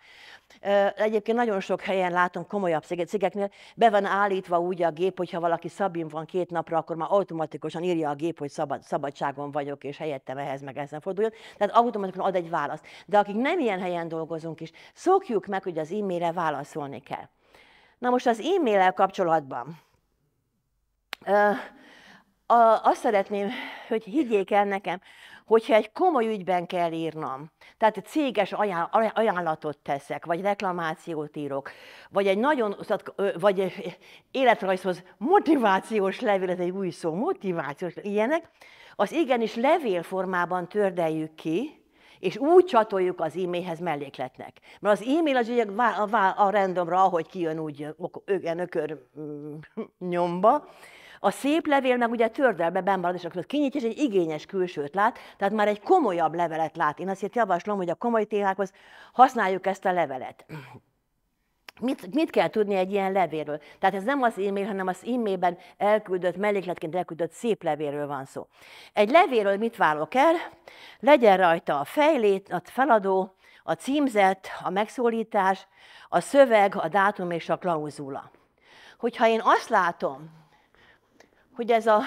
Egyébként nagyon sok helyen látom komolyabb cégeknél, be van állítva úgy a gép, hogyha valaki szabin van két napra, akkor már automatikusan írja a gép, hogy szabad, szabadságon vagyok, és helyettem ehhez meg ezen forduljon. Tehát automatikusan ad egy választ. De akik nem ilyen helyen dolgozunk is. Szokjuk meg, hogy az e-mailre válaszolni kell. Na most az e-mail kapcsolatban azt szeretném, hogy higgyék el nekem, hogyha egy komoly ügyben kell írnom, tehát céges ajánlatot teszek, vagy reklamációt írok, vagy egy nagyon, vagy életrajzhoz motivációs levél, ez egy új szó, motivációs, ilyenek, az igenis levélformában tördeljük ki, és úgy csatoljuk az e-mailhez mellékletnek. Mert az e-mail az ugye a, a randomra, ahogy kijön úgy ögen ökör mm, nyomba, a szép levél meg ugye tördelbe bemarad, és akkor kinyitja, és egy igényes külsőt lát, tehát már egy komolyabb levelet lát. Én azt javaslom, hogy a komoly témákhoz használjuk ezt a levelet. Mit, mit kell tudni egy ilyen levéről? Tehát ez nem az e-mail, hanem az e-mailben elküldött, mellékletként elküldött szép levéről van szó. Egy levéről mit válok el? Legyen rajta a fejlét, a feladó, a címzet, a megszólítás, a szöveg, a dátum és a klauzula. Hogyha én azt látom, hogy ez a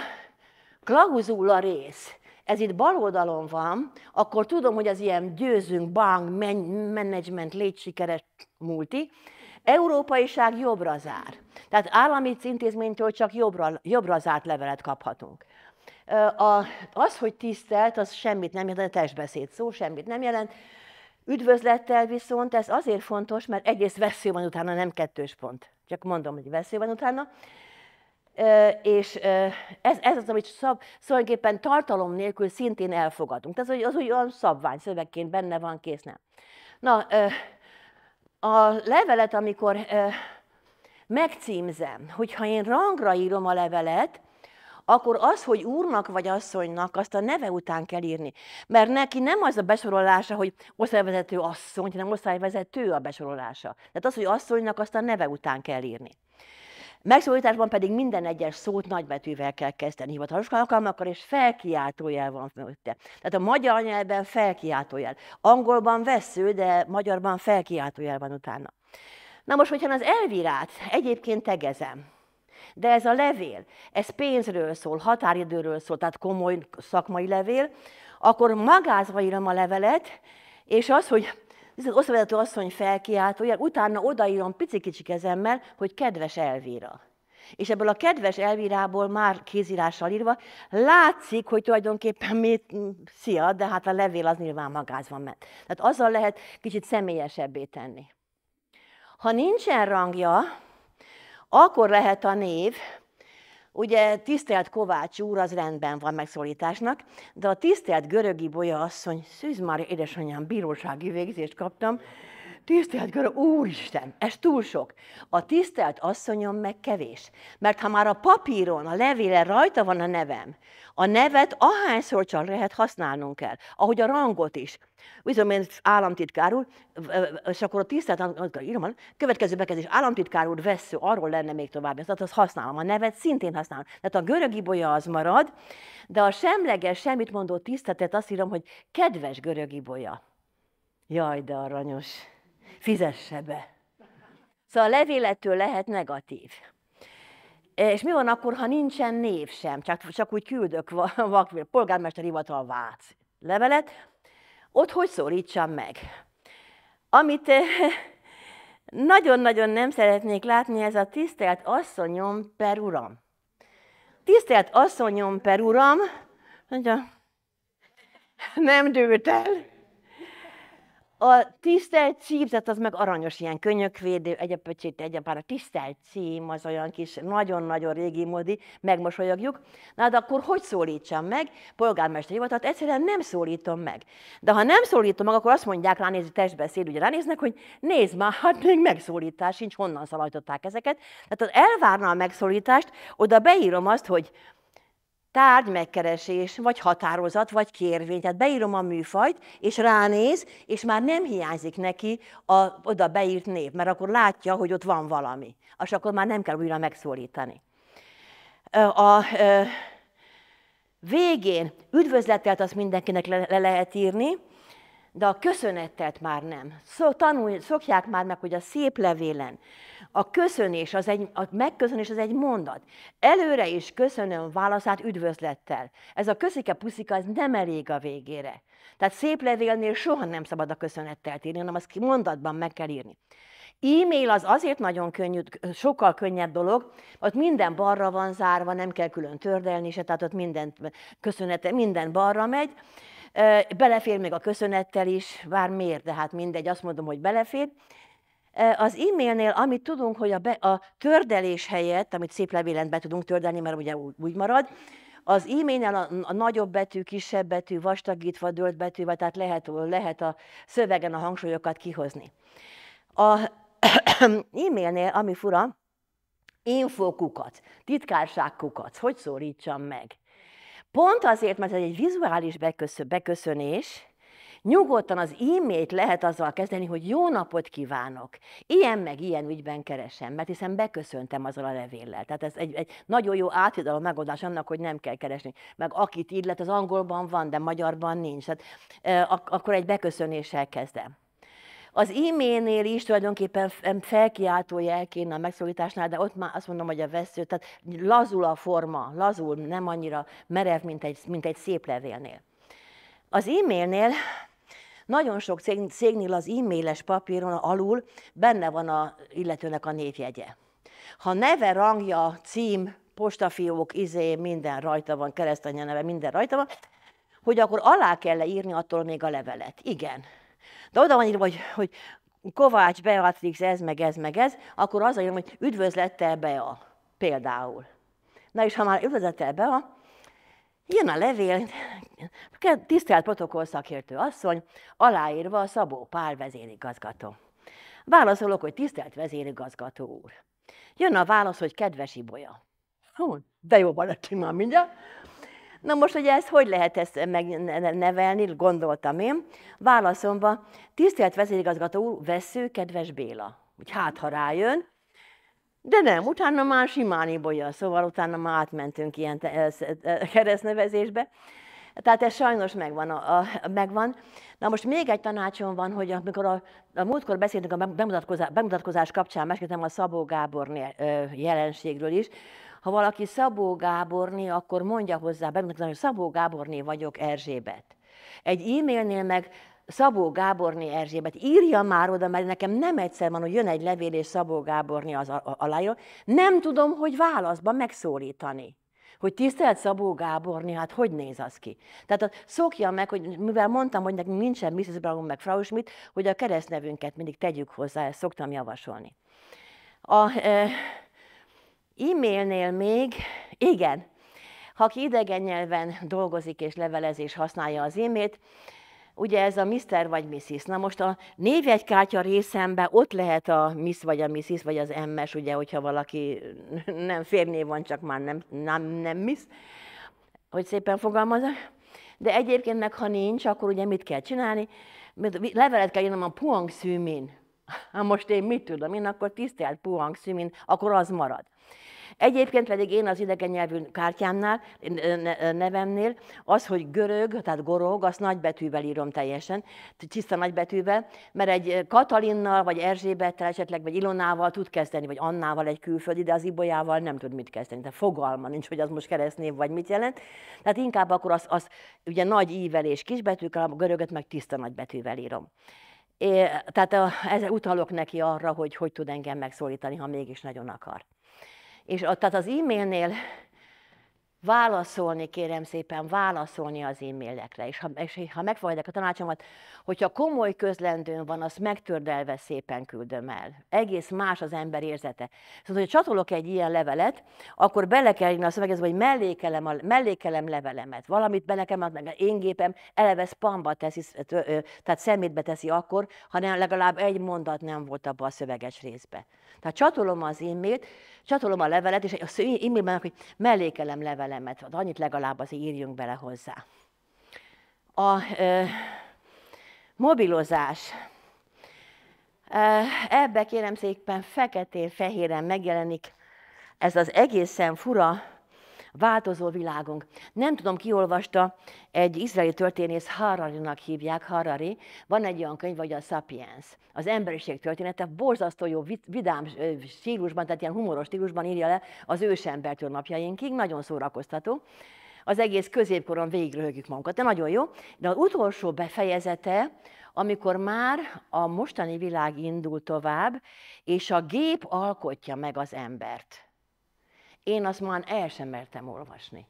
klauzula rész, ez itt bal oldalon van, akkor tudom, hogy az ilyen győzünk, bang, management, légy sikeres, multi, Európaiság jobbra zár. Tehát állami intézménytől csak jobbra, jobbra zárt levelet kaphatunk. A, az, hogy tisztelt, az semmit nem jelent, testbeszéd szó semmit nem jelent. Üdvözlettel viszont ez azért fontos, mert egyrészt veszély van utána, nem kettős pont. Csak mondom, hogy veszély van utána. E, és ez, ez az, amit szab, szóval tartalom nélkül szintén elfogadunk. Tehát az, az hogy olyan szabvány szövegként benne van, kész nem. Na, e, a levelet, amikor megcímzem, megcímzem, hogyha én rangra írom a levelet, akkor az, hogy úrnak vagy asszonynak, azt a neve után kell írni. Mert neki nem az a besorolása, hogy osztályvezető asszony, hanem osztályvezető a besorolása. Tehát az, hogy asszonynak, azt a neve után kell írni. Megszólításban pedig minden egyes szót nagybetűvel kell kezdeni hivatalos alkalmakkal, és felkiáltójel van mögötte. Tehát a magyar nyelven felkiáltójel. Angolban vesző, de magyarban felkiáltójel van utána. Na most, hogyha az elvirát egyébként tegezem, de ez a levél, ez pénzről szól, határidőről szól, tehát komoly szakmai levél, akkor magázva írom a levelet, és az, hogy Viszont osztályvezető asszony felkiált, hogy utána odaírom pici kicsi kezemmel, hogy kedves Elvira. És ebből a kedves Elvirából már kézírással írva látszik, hogy tulajdonképpen mit, szia, de hát a levél az nyilván magázban ment. Tehát azzal lehet kicsit személyesebbé tenni. Ha nincsen rangja, akkor lehet a név, Ugye tisztelt Kovács úr, az rendben van megszólításnak, de a tisztelt Görögi Bolya asszony, Szűz már édesanyám, bírósági végzést kaptam, Tisztelt görög úristen, ez túl sok. A tisztelt asszonyom meg kevés. Mert ha már a papíron, a levélen rajta van a nevem, a nevet ahányszor csak lehet használnunk kell, ahogy a rangot is. Bizony, én államtitkár úr, és akkor a tisztelt, írom, következő bekezdés, államtitkár úr vesző, arról lenne még tovább, tehát azt használom, a nevet szintén használom. Tehát a görög ibolya az marad, de a semleges, semmit mondó tisztetet azt írom, hogy kedves görög ibolya. Jaj, de aranyos fizesse be. Szóval a levél lehet negatív. És mi van akkor, ha nincsen név sem, csak, csak úgy küldök a polgármester hivatal Vác levelet, ott hogy szólítsam meg? Amit eh, nagyon-nagyon nem szeretnék látni, ez a tisztelt asszonyom per uram. Tisztelt asszonyom per uram, mondja, nem dőlt el. A tisztelt címzet az meg aranyos, ilyen könyökvédő, egyepöcsét, egyepár. A tisztelt cím az olyan kis, nagyon-nagyon régi módi, megmosolyogjuk. Na, de akkor hogy szólítsam meg? Polgármester hivatalt egyszerűen nem szólítom meg. De ha nem szólítom meg, akkor azt mondják, ránézi testbeszéd, ugye ránéznek, hogy nézd már, hát még megszólítás sincs, honnan szalajtották ezeket. Tehát az elvárna a megszólítást, oda beírom azt, hogy tárgy megkeresés, vagy határozat, vagy kérvény. Tehát beírom a műfajt, és ránéz, és már nem hiányzik neki a, oda beírt név, mert akkor látja, hogy ott van valami. És akkor már nem kell újra megszólítani. A, a, a végén üdvözletet azt mindenkinek le, le lehet írni, de a köszönettet már nem. Szó, tanulj, szokják már meg, hogy a szép levélen a köszönés, az egy, a megköszönés az egy mondat. Előre is köszönöm válaszát üdvözlettel. Ez a köszike puszika, ez nem elég a végére. Tehát szép levélnél soha nem szabad a köszönettel írni, hanem azt mondatban meg kell írni. E-mail az azért nagyon könnyű, sokkal könnyebb dolog, ott minden balra van zárva, nem kell külön tördelni se, tehát ott minden köszönete, minden balra megy, Belefér még a köszönettel is, bár miért, de hát mindegy, azt mondom, hogy belefér. Az e-mailnél, amit tudunk, hogy a, be, a tördelés helyett, amit szép levélen be tudunk tördelni, mert ugye úgy, úgy marad, az e-mailnél a, a nagyobb betű, kisebb betű, vastagítva, dölt betűvel, tehát lehet, lehet a szövegen a hangsúlyokat kihozni. A e-mailnél, ami fura, infokukat, titkárságkukat, hogy szólítsam meg? Pont azért, mert ez egy vizuális beköszönés, nyugodtan az e-mailt lehet azzal kezdeni, hogy jó napot kívánok, ilyen meg ilyen ügyben keresem, mert hiszen beköszöntem azzal a levéllel. Tehát ez egy, egy nagyon jó áthidaló megoldás annak, hogy nem kell keresni. Meg akit illet, az angolban van, de magyarban nincs. Tehát, e, ak- akkor egy beköszönéssel kezdem. Az e-mailnél is tulajdonképpen felkiáltó jel a megszólításnál, de ott már azt mondom, hogy a vesző, tehát lazul a forma, lazul, nem annyira merev, mint egy, mint egy szép levélnél. Az e-mailnél nagyon sok cégnél az e-mailes papíron alul benne van a illetőnek a névjegye. Ha neve, rangja, cím, postafiók, izé, minden rajta van, keresztanyja neve, minden rajta van, hogy akkor alá kell írni attól még a levelet. Igen. De oda van írva, hogy, hogy Kovács Beatrix ez, meg ez, meg ez, akkor az írom, hogy üdvözlettel -e Bea, például. Na és ha már üdvözlettel -e Bea, jön a levél, tisztelt protokoll szakértő asszony, aláírva a Szabó Pál vezérigazgató. Válaszolok, hogy tisztelt vezérigazgató úr. Jön a válasz, hogy kedves Ibolya. Hú, de jó lettünk már mindjárt. Na most, hogy ezt hogy lehet ezt megnevelni, gondoltam én. Válaszomba, tisztelt vezérigazgató úr, vesző, kedves Béla. Úgy hát, ha rájön, de nem, utána már simán ibolya, szóval utána már átmentünk ilyen e, e, keresztnevezésbe. Tehát ez sajnos megvan, a, a, megvan. Na most még egy tanácsom van, hogy amikor a, a múltkor beszéltünk a bemutatkozás, bemutatkozás kapcsán, meséltem a Szabó Gábor jelenségről is, ha valaki Szabó Gáborné, akkor mondja hozzá, bemutatom, hogy Szabó Gáborné vagyok Erzsébet. Egy e-mailnél meg Szabó Gáborné Erzsébet, írja már oda, mert nekem nem egyszer van, hogy jön egy levél, és Szabó Gáborné az aláíró. Nem tudom, hogy válaszban megszólítani hogy tisztelt Szabó Gáborni, hát hogy néz az ki? Tehát szokja meg, hogy mivel mondtam, hogy nekünk nincsen Mrs. Brown meg Frau Schmidt, hogy a keresztnevünket mindig tegyük hozzá, ezt szoktam javasolni. A, eh, E-mailnél még, igen, ha ki idegen nyelven dolgozik és levelezés használja az e-mailt, ugye ez a Mr. vagy Mrs. Na most a névjegykártya részemben ott lehet a Miss vagy a Mrs. vagy az MS, ugye, hogyha valaki nem férnév van, csak már nem, nem, nem Miss, hogy szépen fogalmazok De egyébként meg, ha nincs, akkor ugye mit kell csinálni? Levelet kell írnom a puang szűmin ha most én mit tudom, én akkor tisztelt puhang szümin, akkor az marad. Egyébként pedig én az idegen nyelvű kártyámnál, nevemnél, az, hogy görög, tehát gorog, azt nagybetűvel írom teljesen, tiszta nagybetűvel, mert egy Katalinnal, vagy Erzsébettel esetleg, vagy Ilonával tud kezdeni, vagy Annával egy külföldi, de az Ibolyával nem tud mit kezdeni. Tehát fogalma nincs, hogy az most keresztnév, vagy mit jelent. Tehát inkább akkor az, az ugye nagy ível és kisbetűkkel, a görögöt meg tiszta nagybetűvel írom. É, tehát a, ez, utalok neki arra, hogy hogy tud engem megszólítani, ha mégis nagyon akar. És a, tehát az e-mailnél válaszolni, kérem szépen, válaszolni az e-mailekre. És ha, és ha megfogadják a tanácsomat, hogyha komoly közlendőn van, azt megtördelve szépen küldöm el. Egész más az ember érzete. Szóval, hogy csatolok egy ilyen levelet, akkor bele kell írni a szöveghez, hogy mellékelem, a, mellékelem levelemet. Valamit bele kell, mert én gépem eleve spamba teszi, tehát szemétbe teszi akkor, hanem legalább egy mondat nem volt abban a szöveges részbe. Tehát csatolom az e-mailt, csatolom a levelet, és az e-mailben, hogy mellékelem levelem vagy annyit legalább az írjunk bele hozzá. A ö, mobilozás. Ebbe kérem szépen feketén-fehéren megjelenik ez az egészen fura változó világunk. Nem tudom, ki olvasta, egy izraeli történész Hararinak hívják, Harari, van egy olyan könyv, vagy a Sapiens, az emberiség története, borzasztó jó, vidám stílusban, tehát ilyen humoros stílusban írja le az ősembertől napjainkig, nagyon szórakoztató az egész középkoron végigröhögjük magunkat. De nagyon jó. De az utolsó befejezete, amikor már a mostani világ indul tovább, és a gép alkotja meg az embert. Én azt már el sem mertem olvasni.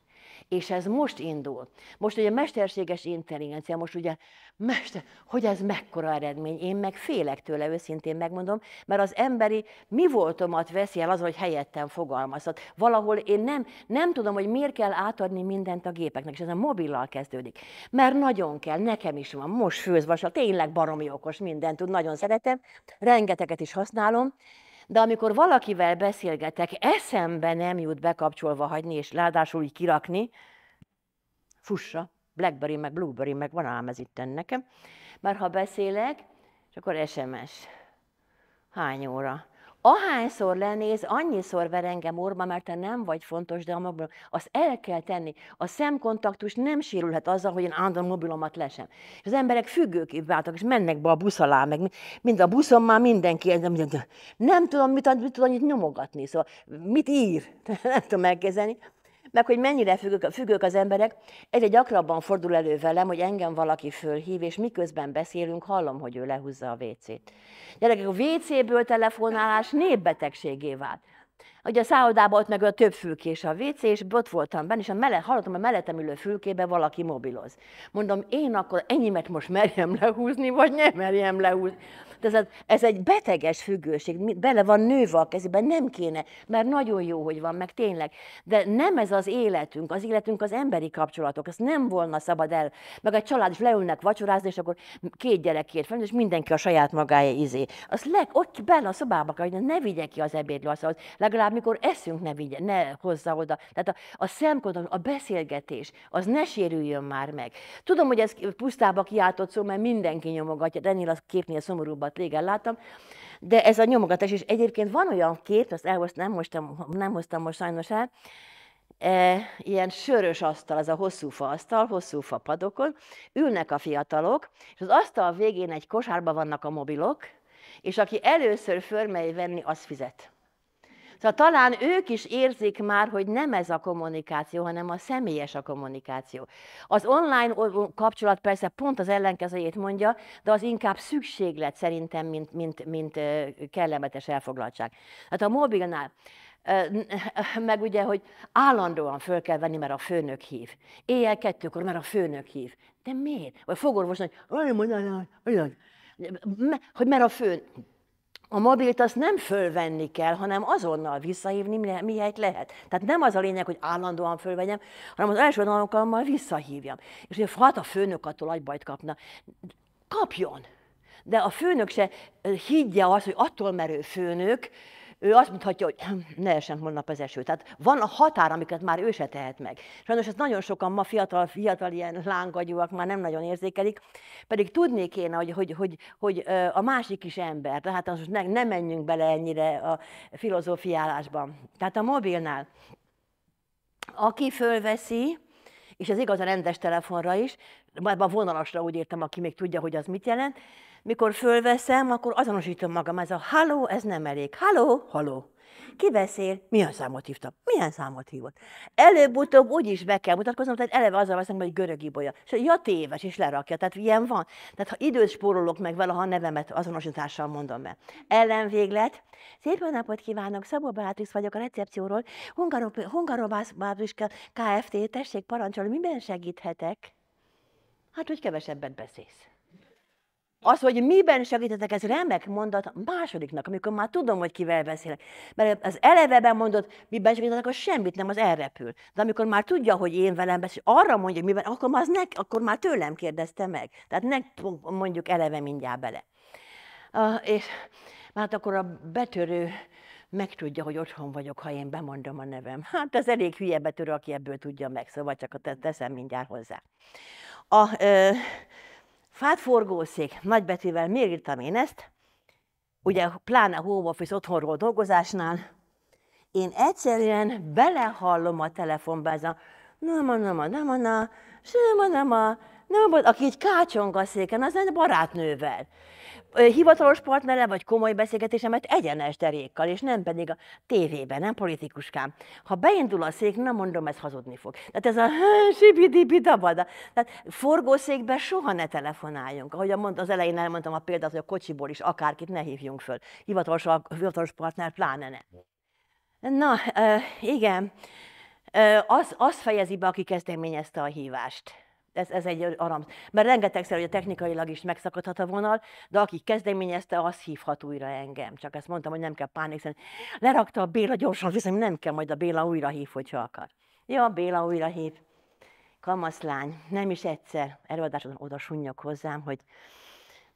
És ez most indul. Most ugye mesterséges intelligencia, most ugye, mester, hogy ez mekkora eredmény, én meg félek tőle, őszintén megmondom, mert az emberi mi voltomat veszi el az, hogy helyettem fogalmazhat. Valahol én nem, nem tudom, hogy miért kell átadni mindent a gépeknek, és ez a mobillal kezdődik. Mert nagyon kell, nekem is van, most főzvasal, tényleg baromi okos, mindent tud, nagyon szeretem, rengeteget is használom, de amikor valakivel beszélgetek, eszembe nem jut bekapcsolva hagyni, és ráadásul így kirakni, fussa, Blackberry, meg Blueberry, meg van ám ez itten nekem, mert ha beszélek, és akkor SMS. Hány óra? ahányszor lenéz, annyiszor ver engem orba, mert te nem vagy fontos, de a mobilom, azt el kell tenni. A szemkontaktus nem sérülhet azzal, hogy én állandóan mobilomat lesem. És az emberek függőkép váltak, és mennek be a busz alá, meg mind a buszon már mindenki, nem tudom, mit, mit tud annyit nyomogatni, szóval mit ír, nem tudom elkezdeni meg hogy mennyire függök, függök az emberek, egyre gyakrabban fordul elő velem, hogy engem valaki fölhív, és miközben beszélünk, hallom, hogy ő lehúzza a WC-t. Gyerekek, a WC-ből telefonálás népbetegségé vált. Ugye a szállodában ott meg a több fülkés a WC, és ott voltam benne, és a mellett, hallottam a mellettem ülő fülkébe valaki mobiloz. Mondom, én akkor ennyimet most merjem lehúzni, vagy nem merjem lehúzni. De ez, ez egy beteges függőség, bele van nőve a kezében, nem kéne, mert nagyon jó, hogy van, meg tényleg. De nem ez az életünk, az életünk az emberi kapcsolatok, ezt nem volna szabad el. Meg egy család is leülnek vacsorázni, és akkor két gyerek, két fel, és mindenki a saját magája izé. Az leg, ott benne a szobába kell, hogy ne vigye ki az ebédlőasztalhoz, legalább mikor eszünk ne, vigye, ne hozza oda. Tehát a, a szemkontroll, a beszélgetés, az ne sérüljön már meg. Tudom, hogy ez pusztába kiáltott szó, mert mindenki nyomogatja, de ennél a képnél szomorúbb szombat régen láttam, de ez a nyomogatás, és egyébként van olyan kép, azt elhoztam, nem hoztam, nem hoztam most sajnos el, e, ilyen sörös asztal, az a hosszú fa asztal, hosszú fa padokon, ülnek a fiatalok, és az asztal végén egy kosárban vannak a mobilok, és aki először fölmegy venni, az fizet. Szóval talán ők is érzik már, hogy nem ez a kommunikáció, hanem a személyes a kommunikáció. Az online kapcsolat persze pont az ellenkezőjét mondja, de az inkább szükséglet szerintem, mint, mint, mint kellemetes elfoglaltság. Hát a mobilnál meg ugye, hogy állandóan föl kell venni, mert a főnök hív. Éjjel kettőkor, mert a főnök hív. De miért? Vagy fogorvosnak, hogy mert a főnök, a mobilt azt nem fölvenni kell, hanem azonnal visszahívni, mihelyt lehet. Tehát nem az a lényeg, hogy állandóan fölvegyem, hanem az első alkalommal visszahívjam. És ugye hát a főnök attól agybajt kapna, kapjon! De a főnök se higgye azt, hogy attól merő főnök, ő azt mondhatja, hogy ne essen holnap az eső. Tehát van a határ, amiket már ő se tehet meg. Sajnos ezt nagyon sokan ma fiatal, fiatal ilyen lángagyúak már nem nagyon érzékelik, pedig tudni kéne, hogy, hogy, hogy, hogy a másik is ember, tehát most ne, ne menjünk bele ennyire a filozófiálásba. Tehát a mobilnál, aki fölveszi, és ez igaz a rendes telefonra is, majd a vonalasra úgy értem, aki még tudja, hogy az mit jelent, mikor fölveszem, akkor azonosítom magam, ez a halló, ez nem elég. Halló, halló. Ki beszél? Milyen számot hívtam? Milyen számot hívott? Előbb-utóbb úgy is be kell mutatkoznom, tehát eleve azzal veszem, hogy görög ibolya. És ja, téves, és lerakja. Tehát ilyen van. Tehát ha időt spórolok meg vele, a nevemet azonosítással mondom be. Ellenvéglet. Szép jó napot kívánok, Szabó Beatrix vagyok a recepcióról. Hungarobász Kft. Tessék, parancsolni, miben segíthetek? Hát, hogy kevesebbet beszélsz. Az, hogy miben segítetek, ez remek mondat másodiknak, amikor már tudom, hogy kivel beszélek. Mert az eleveben mondott, miben segítetek, az semmit nem, az elrepül. De amikor már tudja, hogy én velem beszél, arra mondja, hogy miben, akkor már, az nek, akkor már tőlem kérdezte meg. Tehát ne mondjuk eleve mindjárt bele. Uh, és hát akkor a betörő megtudja, hogy otthon vagyok, ha én bemondom a nevem. Hát ez elég hülye betörő, aki ebből tudja meg, szóval csak a teszem mindjárt hozzá. A, uh, Fát forgószék, nagybetűvel miért írtam én ezt? Ugye pláne home office otthonról dolgozásnál. Én egyszerűen belehallom a telefonba ez a nem nem nama nem sima Nem nama, aki így kácsong a széken, az egy barátnővel hivatalos partnere vagy komoly beszélgetésemet egyenes derékkal, és nem pedig a tévében, nem politikuskám. Ha beindul a szék, nem mondom, ez hazudni fog. Tehát ez a sibidibi dabada. Tehát forgószékben soha ne telefonáljunk. Ahogy az elején elmondtam a példát, hogy a kocsiból is akárkit ne hívjunk föl. Hivatalos, a hivatalos partner pláne ne. Na, igen. Az, az fejezi be, aki kezdeményezte a hívást ez, ez egy aram. Mert rengetegszer, hogy a technikailag is megszakadhat a vonal, de aki kezdeményezte, az hívhat újra engem. Csak ezt mondtam, hogy nem kell pánikszelni. Lerakta a Béla, gyorsan viszem, nem kell, majd a Béla újra hív, hogyha akar. Ja, Béla újra hív. Kamaszlány, nem is egyszer előadáson oda sunnyog hozzám, hogy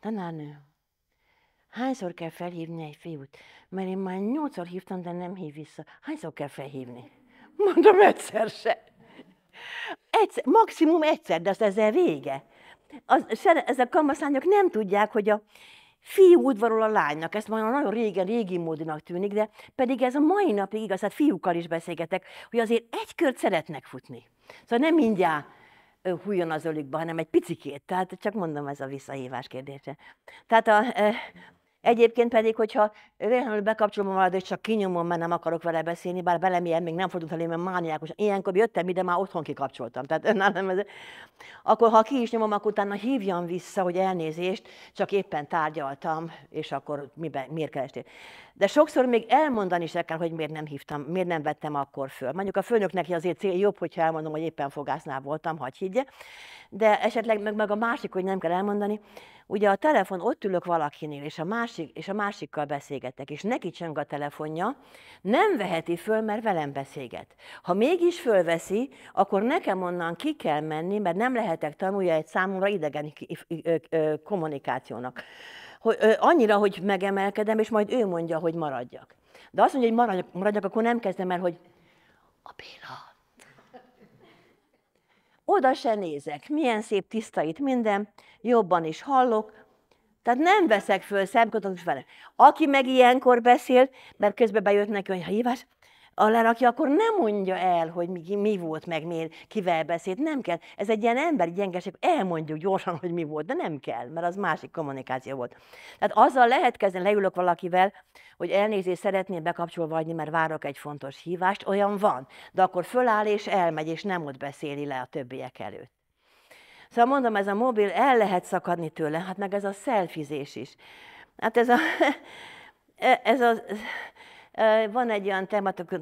tanárnő, hányszor kell felhívni egy fiút? Mert én már nyolcszor hívtam, de nem hív vissza. Hányszor kell felhívni? Mondom, egyszer se egyszer, maximum egyszer, de az ezzel vége. Az, ezek a kamaszlányok nem tudják, hogy a fiú udvarol a lánynak, ezt már nagyon régen, régi módinak tűnik, de pedig ez a mai napig igaz, hát fiúkkal is beszélgetek, hogy azért egy kört szeretnek futni. Szóval nem mindjárt hújon az ölükbe, hanem egy picikét. Tehát csak mondom, ez a visszahívás kérdése. Tehát a, Egyébként pedig, hogyha véletlenül bekapcsolom magad, és csak kinyomom, mert nem akarok vele beszélni, bár velem ilyen még nem fordult elő, mert mániákos. Ilyenkor jöttem ide, már otthon kikapcsoltam. Tehát nem ez... Akkor ha ki is nyomom, akkor utána hívjam vissza, hogy elnézést, csak éppen tárgyaltam, és akkor miben, miért kerestél. De sokszor még elmondani se kell, hogy miért nem hívtam, miért nem vettem akkor föl. Mondjuk a főnöknek azért cél jobb, hogyha elmondom, hogy éppen fogásznál voltam, hagy higgye. De esetleg meg, meg a másik, hogy nem kell elmondani. Ugye a telefon, ott ülök valakinél, és a, másik, és a másikkal beszélgetek, és neki csöng a telefonja, nem veheti föl, mert velem beszélget. Ha mégis fölveszi, akkor nekem onnan ki kell menni, mert nem lehetek tanulja egy számomra idegen kommunikációnak hogy, ö, annyira, hogy megemelkedem, és majd ő mondja, hogy maradjak. De azt mondja, hogy maradjak, maradjak akkor nem kezdem el, hogy a Béla. Oda se nézek, milyen szép tiszta itt minden, jobban is hallok, tehát nem veszek föl szemkontaktust vele. Aki meg ilyenkor beszél, mert közben bejött neki, hogy ha hívás, alárakja, akkor nem mondja el, hogy mi, mi volt, meg miért, kivel beszélt, nem kell. Ez egy ilyen emberi gyengeség, elmondjuk gyorsan, hogy mi volt, de nem kell, mert az másik kommunikáció volt. Tehát azzal lehet kezdeni, leülök valakivel, hogy elnézést szeretném bekapcsolva adni, mert várok egy fontos hívást, olyan van, de akkor föláll és elmegy, és nem ott beszéli le a többiek előtt. Szóval mondom, ez a mobil el lehet szakadni tőle, hát meg ez a szelfizés is. Hát ez a, e, ez a van egy olyan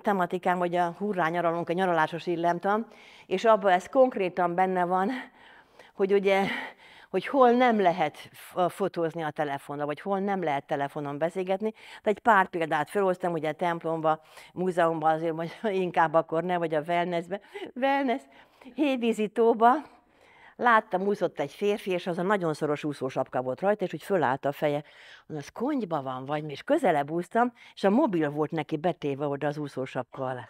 tematikám, hogy a hurrá nyaralunk, a nyaralásos illemtam, és abban ez konkrétan benne van, hogy ugye hogy hol nem lehet fotózni a telefonra, vagy hol nem lehet telefonon beszélgetni. De egy pár példát felhoztam, ugye a templomba, múzeumban azért, vagy inkább akkor ne, vagy a wellnessbe, wellness, hévízítóba, láttam, úszott egy férfi, és az a nagyon szoros úszósapka volt rajta, és úgy fölállt a feje. Mondom, az konyba van, vagy mi? És közelebb úsztam, és a mobil volt neki betéve oda az úszósapka alá.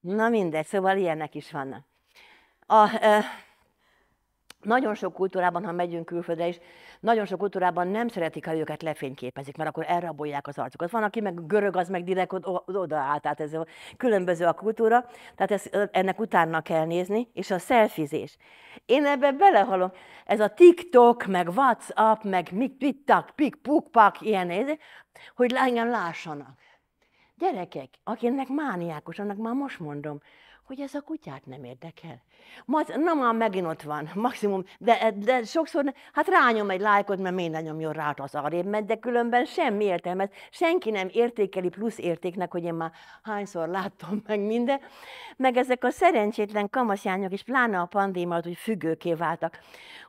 Na mindegy, szóval ilyenek is vannak. A, ö, nagyon sok kultúrában, ha megyünk külföldre is, nagyon sok kultúrában nem szeretik, ha őket lefényképezik, mert akkor elrabolják az arcukat. Van, aki meg görög, az meg direkt oda áll, tehát ez különböző a kultúra, tehát ez, ennek utána kell nézni, és a szelfizés. Én ebbe belehalom, ez a TikTok, meg WhatsApp, meg mik, mit tak, pik, puk, pak, ilyen, ez, hogy engem lássanak. Gyerekek, akinek mániákos, annak már most mondom, hogy ez a kutyát nem érdekel. Ma, na már megint ott van, maximum, de, de sokszor, hát rányom egy lájkot, mert minden nyomjon rá hát az arrébb mert de különben semmi értelme. Senki nem értékeli plusz értéknek, hogy én már hányszor láttam meg minden. Meg ezek a szerencsétlen kamaszjányok is, pláne a pandémia, hogy függőké váltak,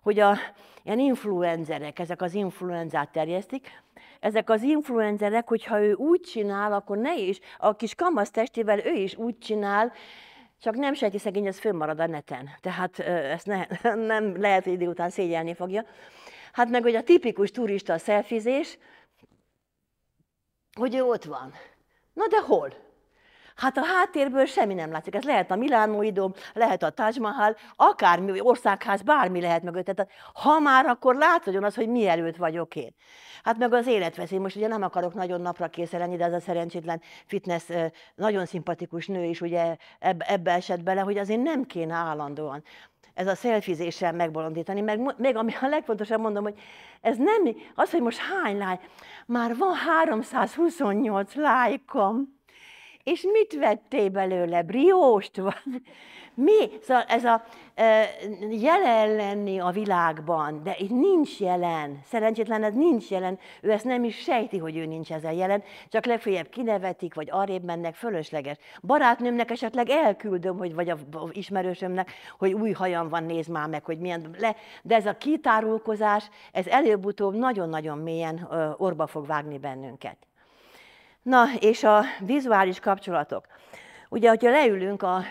hogy a ilyen influenzerek, ezek az influenzát terjesztik, ezek az influenzerek, hogyha ő úgy csinál, akkor ne is, a kis kamasz testével ő is úgy csinál, csak nem sejti szegény, ez fönnmarad a neten. Tehát ezt ne, nem lehet idő után szégyelni fogja. Hát meg hogy a tipikus turista szelfizés, hogy ő ott van. Na de hol? Hát a háttérből semmi nem látszik. Ez lehet a Milánói dom, lehet a Taj Mahal, akármi, országház, bármi lehet mögött. Tehát ha már, akkor látszódjon az, hogy mi előtt vagyok én. Hát meg az életveszély. Most ugye nem akarok nagyon napra készülni, de ez a szerencsétlen fitness nagyon szimpatikus nő is ugye ebbe esett bele, hogy azért nem kéne állandóan ez a szelfizéssel megbolondítani, meg még ami a legfontosabb mondom, hogy ez nem az, hogy most hány lány, már van 328 lájkom. És mit vettél belőle? Brióst van? Mi? Szóval ez a e, jelen lenni a világban, de itt nincs jelen. Szerencsétlen ez nincs jelen. Ő ezt nem is sejti, hogy ő nincs ezzel jelen, csak legfeljebb kinevetik, vagy arrébb mennek, fölösleges. Barátnőmnek esetleg elküldöm, hogy, vagy a, a ismerősömnek, hogy új hajam van, néz már meg, hogy milyen le. De ez a kitárulkozás, ez előbb-utóbb nagyon-nagyon mélyen ö, orba fog vágni bennünket. Na, és a vizuális kapcsolatok. Ugye, hogyha leülünk a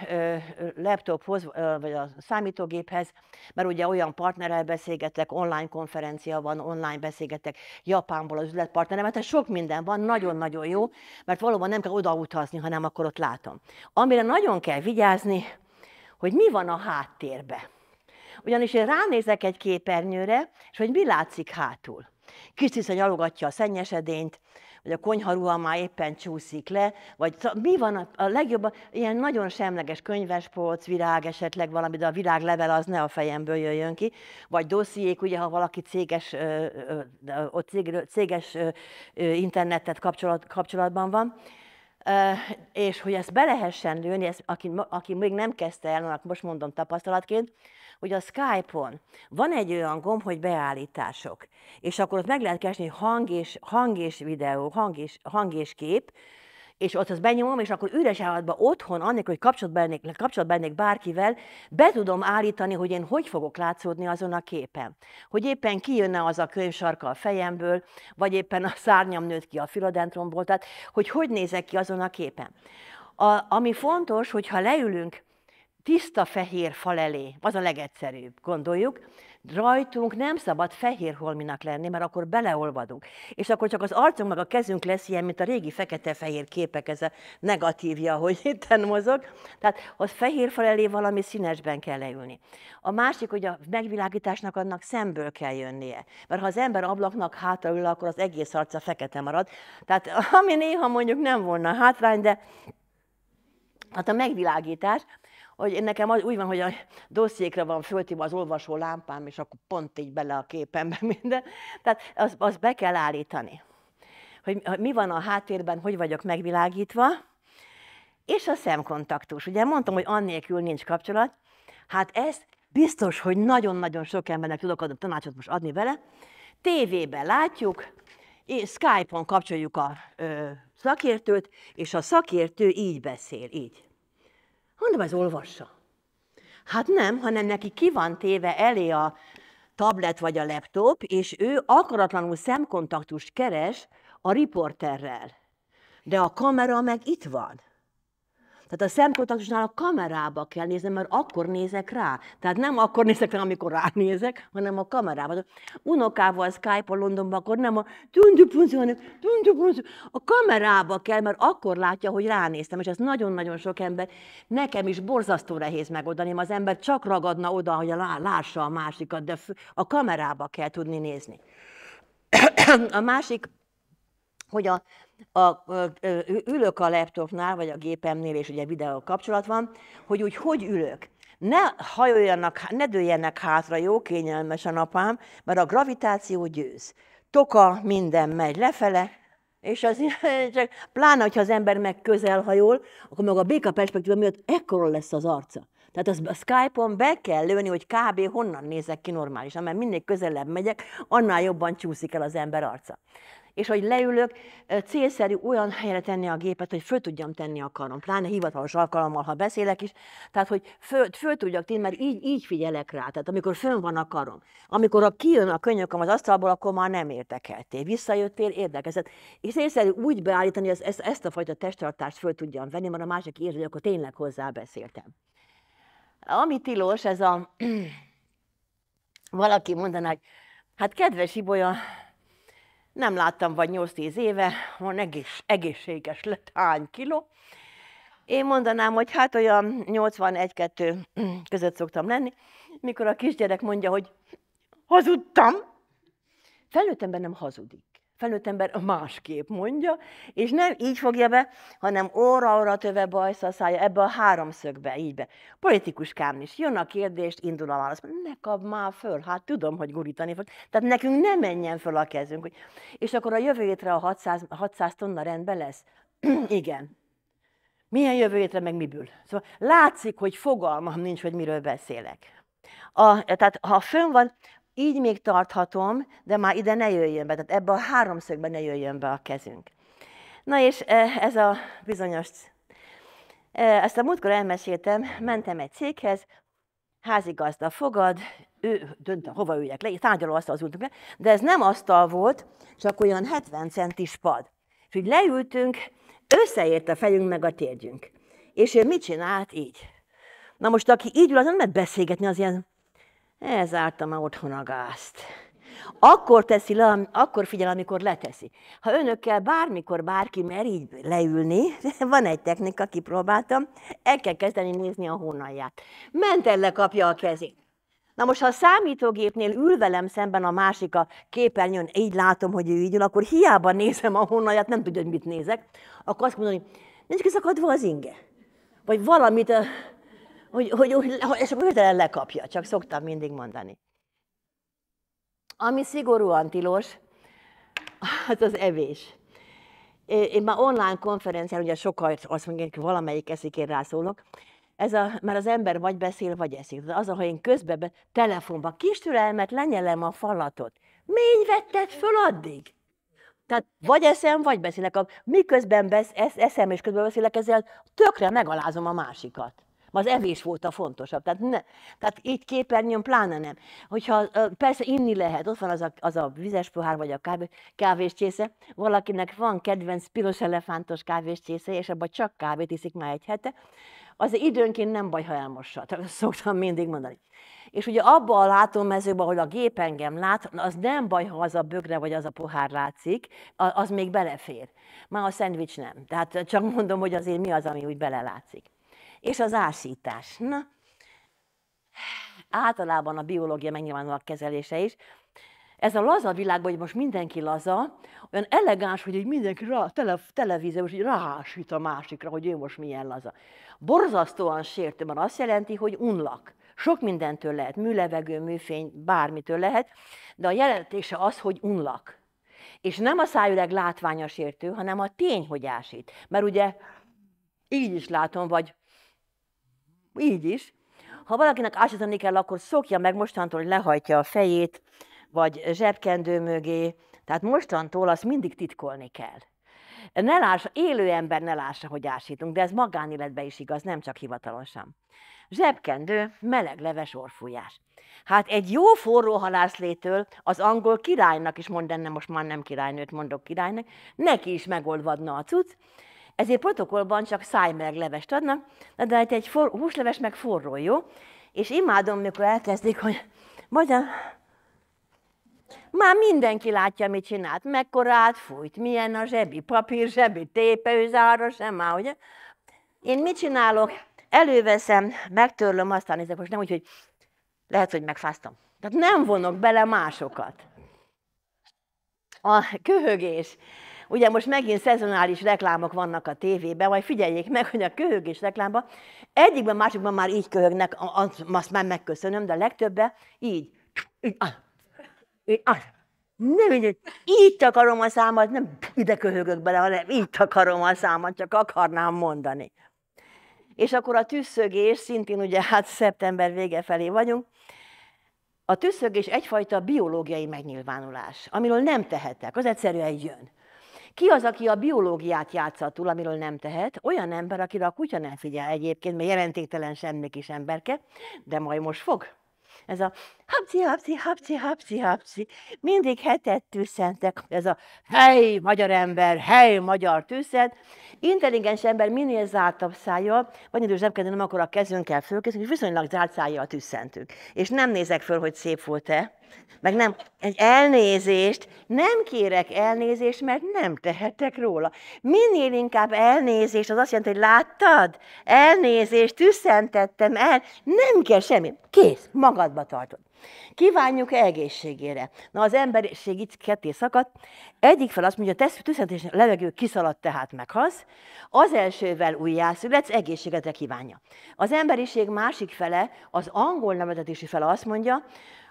laptophoz, vagy a számítógéphez, mert ugye olyan partnerrel beszélgetek, online konferencia van, online beszélgetek Japánból az üzletpartnerem, tehát sok minden van, nagyon-nagyon jó, mert valóban nem kell odautazni, hanem akkor ott látom. Amire nagyon kell vigyázni, hogy mi van a háttérbe. Ugyanis én ránézek egy képernyőre, és hogy mi látszik hátul. Kis nyalogatja a szennyesedényt, vagy a konyharuha már éppen csúszik le, vagy mi van a, a legjobb, ilyen nagyon semleges könyvespolc, virág esetleg valami, de a viráglevel az ne a fejemből jöjjön ki, vagy dossziék, ugye, ha valaki céges, ö, ö, ott cég, céges ö, internetet kapcsolat, kapcsolatban van, ö, és hogy ezt be lehessen lőni, ezt, aki, aki még nem kezdte el, most mondom tapasztalatként, hogy a Skype-on van egy olyan gomb, hogy beállítások, és akkor ott meg lehet keresni hang és, hang és videó, hang és, hang és kép, és ott azt benyomom, és akkor üres állatban otthon, annak, hogy kapcsolatban lennék, kapcsolatban lennék bárkivel, be tudom állítani, hogy én hogy fogok látszódni azon a képen. Hogy éppen kijönne az a könyvsarka a fejemből, vagy éppen a szárnyam nőtt ki a filodentromból, tehát hogy hogy nézek ki azon a képen. A, ami fontos, hogyha leülünk tiszta fehér fal elé, az a legegyszerűbb, gondoljuk, rajtunk nem szabad fehér holminak lenni, mert akkor beleolvadunk. És akkor csak az arcunk meg a kezünk lesz ilyen, mint a régi fekete-fehér képek, ez a negatívja, hogy itt mozog. Tehát az fehér fal elé valami színesben kell leülni. A másik, hogy a megvilágításnak annak szemből kell jönnie. Mert ha az ember ablaknak hátraül, akkor az egész arca fekete marad. Tehát ami néha mondjuk nem volna hátrány, de Hát a megvilágítás hogy én nekem úgy van, hogy a dossziékre van föltéve az olvasó lámpám, és akkor pont így bele a képembe minden. Tehát azt az be kell állítani, hogy, mi van a háttérben, hogy vagyok megvilágítva, és a szemkontaktus. Ugye mondtam, hogy annélkül nincs kapcsolat. Hát ez biztos, hogy nagyon-nagyon sok embernek tudok adni tanácsot most adni vele. Tévében látjuk, és Skype-on kapcsoljuk a ö, szakértőt, és a szakértő így beszél, így. Hanem az olvassa. Hát nem, hanem neki ki van téve elé a tablet vagy a laptop, és ő akaratlanul szemkontaktust keres a riporterrel. De a kamera meg itt van. Tehát a szemkontaktusnál a kamerába kell nézni, mert akkor nézek rá. Tehát nem akkor nézek rá, amikor ránézek, hanem a kamerába. Unokával Skype-on Londonban, akkor nem a tundupunzi, hanem tundupunzi. A kamerába kell, mert akkor látja, hogy ránéztem, és ez nagyon-nagyon sok ember. Nekem is borzasztó nehéz megoldani, az ember csak ragadna oda, hogy lássa a másikat, de a kamerába kell tudni nézni. A másik, hogy a a, ülök a laptopnál, vagy a gépemnél, és ugye videó kapcsolat van, hogy úgy hogy ülök. Ne hajoljanak, ne dőljenek hátra, jó a napám, mert a gravitáció győz. Toka, minden megy lefele, és az csak pláne, hogyha az ember meg közel hajol, akkor meg a béka perspektíva miatt ekkora lesz az arca. Tehát az, a Skype-on be kell lőni, hogy kb. honnan nézek ki normálisan, mert minél közelebb megyek, annál jobban csúszik el az ember arca és hogy leülök, célszerű olyan helyre tenni a gépet, hogy föl tudjam tenni a karom, pláne hivatalos alkalommal, ha beszélek is, tehát hogy föl, föl tudjak tenni, mert így, így figyelek rá, tehát amikor fönn van a karom, amikor a kijön a könyököm az asztalból, akkor már nem értekeltél, visszajöttél, érdekezett, és célszerű úgy beállítani, hogy ezt, ezt a fajta testtartást föl tudjam venni, mert a másik érzi, hogy akkor tényleg hozzá beszéltem. Ami tilos, ez a... Valaki mondaná, hogy hát kedves Ibolya, nem láttam vagy 8-10 éve, van egész, egészséges lett hány kiló. Én mondanám, hogy hát olyan 81-2 között szoktam lenni, mikor a kisgyerek mondja, hogy hazudtam, felnőttem bennem hazudik felnőtt ember másképp mondja, és nem így fogja be, hanem óra-óra töve bajsz a szája ebbe a háromszögbe, így be. Politikuskám is, jön a kérdést, indul a válasz. Ne kap már föl, hát tudom, hogy gurítani fog. Tehát nekünk ne menjen föl a kezünk. Hogy... És akkor a jövő a 600, 600 tonna rendben lesz? Igen. Milyen jövő étre, meg miből? Szóval látszik, hogy fogalmam nincs, hogy miről beszélek. A, tehát ha fönn van, így még tarthatom, de már ide ne jöjjön be, tehát ebbe a háromszögbe ne jöjjön be a kezünk. Na és e, ez a bizonyos, e, ezt a múltkor elmeséltem, mentem egy céghez, házigazda fogad, ő dönt, hova üljek le, tárgyalóasztal az ültünk le, de ez nem asztal volt, csak olyan 70 centis pad. És így leültünk, összeért a fejünk meg a térdjünk. És ő mit csinált így? Na most, aki így ül, az nem lehet beszélgetni, az ilyen Elzárta már otthon a gázt. Akkor teszi le, akkor figyel, amikor leteszi. Ha önökkel bármikor bárki mer így leülni, van egy technika, kipróbáltam, el kell kezdeni nézni a honnalját. Ment lekapja a kezét. Na most, ha a számítógépnél ül velem szemben a másik a képernyőn, így látom, hogy ő így ül, akkor hiába nézem a honnalját, nem tudja, hogy mit nézek, akkor azt mondom, hogy nincs kiszakadva az inge. Vagy valamit, hogy, hogy, hogy, és és hirtelen lekapja, csak szoktam mindig mondani. Ami szigorúan tilos, az az evés. Én már online konferencián, ugye sokat azt mondják, hogy valamelyik eszik, én rászólok, ez a, mert az ember vagy beszél, vagy eszik. az, ha én közben be, telefonban kis türelmet lenyelem a falatot. Még vetted föl addig? Tehát vagy eszem, vagy beszélek. Miközben besz, es, eszem és közben beszélek, ezzel tökre megalázom a másikat az evés volt a fontosabb. Tehát, ne, tehát itt képernyőn pláne nem. Hogyha persze inni lehet, ott van az a, az a vizes pohár vagy a kávé, kávés csésze, valakinek van kedvenc piros elefántos kávés csésze, és abban csak kávét iszik már egy hete, az időnként nem baj, ha elmossa. Tehát szoktam mindig mondani. És ugye abban a látómezőben, ahol a gép engem lát, az nem baj, ha az a bögre vagy az a pohár látszik, az még belefér. Már a szendvics nem. Tehát csak mondom, hogy azért mi az, ami úgy belelátszik és az ásítás. Na, általában a biológia megnyilvánul a kezelése is. Ez a laza világban, hogy most mindenki laza, olyan elegáns, hogy mindenki rá, tele, televízió, hogy ráásít a másikra, hogy ő most milyen laza. Borzasztóan sértő, mert azt jelenti, hogy unlak. Sok mindentől lehet, műlevegő, műfény, bármitől lehet, de a jelentése az, hogy unlak. És nem a szájüreg látványos értő, hanem a tény, hogy ásít. Mert ugye így is látom, vagy így is. Ha valakinek ásítani kell, akkor szokja meg mostantól, hogy lehajtja a fejét, vagy zsebkendő mögé. Tehát mostantól azt mindig titkolni kell. Ne lássa, élő ember ne lássa, hogy ásítunk, de ez magánéletben is igaz, nem csak hivatalosan. Zsebkendő, meleg leves orfújás. Hát egy jó forró halászlétől az angol királynak is mondanám, nem most már nem királynőt mondok királynak, neki is megolvadna a cucc, ezért protokollban csak szájmeleg levest adnak, de hát egy for, húsleves meg forró, jó? És imádom, mikor elkezdik, hogy magyar, már mindenki látja, mit csinált, mekkorát fújt, milyen a zsebi, papír zsebi, tépe, zára, sem már, ugye? Én mit csinálok? Előveszem, megtörlöm, aztán nézek, most nem úgy, hogy lehet, hogy megfáztam. Tehát nem vonok bele másokat. A köhögés. Ugye most megint szezonális reklámok vannak a tévében, majd figyeljék meg, hogy a köhögés reklámban egyikben, másikban már így köhögnek, azt már megköszönöm, de a legtöbben így. így, így, nem így, így takarom a számat, nem ide köhögök bele, hanem így takarom a számat, csak akarnám mondani. És akkor a tűzszögés, szintén ugye hát szeptember vége felé vagyunk, a tűzszögés egyfajta biológiai megnyilvánulás, amiről nem tehetek, az egyszerűen jön. Ki az, aki a biológiát játsza túl, amiről nem tehet? Olyan ember, akire a kutya nem figyel egyébként, mert jelentéktelen semmi kis emberke, de majd most fog. Ez a hapci, hapci, hapci, hapci, hapci. Mindig hetet tűzszentek. Ez a hely, magyar ember, hely, magyar tűzszent. Intelligens ember minél zártabb szája, van idős zsebkedni, nem akkor a kezünkkel fölkészünk, és viszonylag zárt szája a tűzszentünk. És nem nézek föl, hogy szép volt-e, meg nem, egy elnézést, nem kérek elnézést, mert nem tehetek róla. Minél inkább elnézést, az azt jelenti, hogy láttad? Elnézést, tüsszentettem el, nem kell semmi. Kész, magadba tartod. Kívánjuk egészségére. Na az emberiség itt ketté szakadt. Egyik fel azt mondja, tesz tüszentés, levegő kiszaladt, tehát meghalsz. Az elsővel újjászületsz, egészségedre kívánja. Az emberiség másik fele, az angol nevezetési fele azt mondja,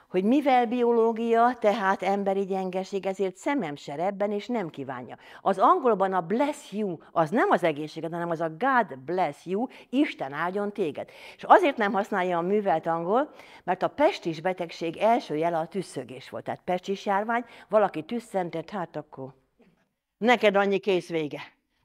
hogy mivel biológia, tehát emberi gyengeség, ezért szemem serebben és nem kívánja. Az angolban a bless you, az nem az egészséged, hanem az a God bless you, Isten áldjon téged. És azért nem használja a művelt angol, mert a pestis betegség első jele a tüsszögés volt. Tehát pestis járvány, valaki tüsszentett, hát akkor neked annyi kész vége.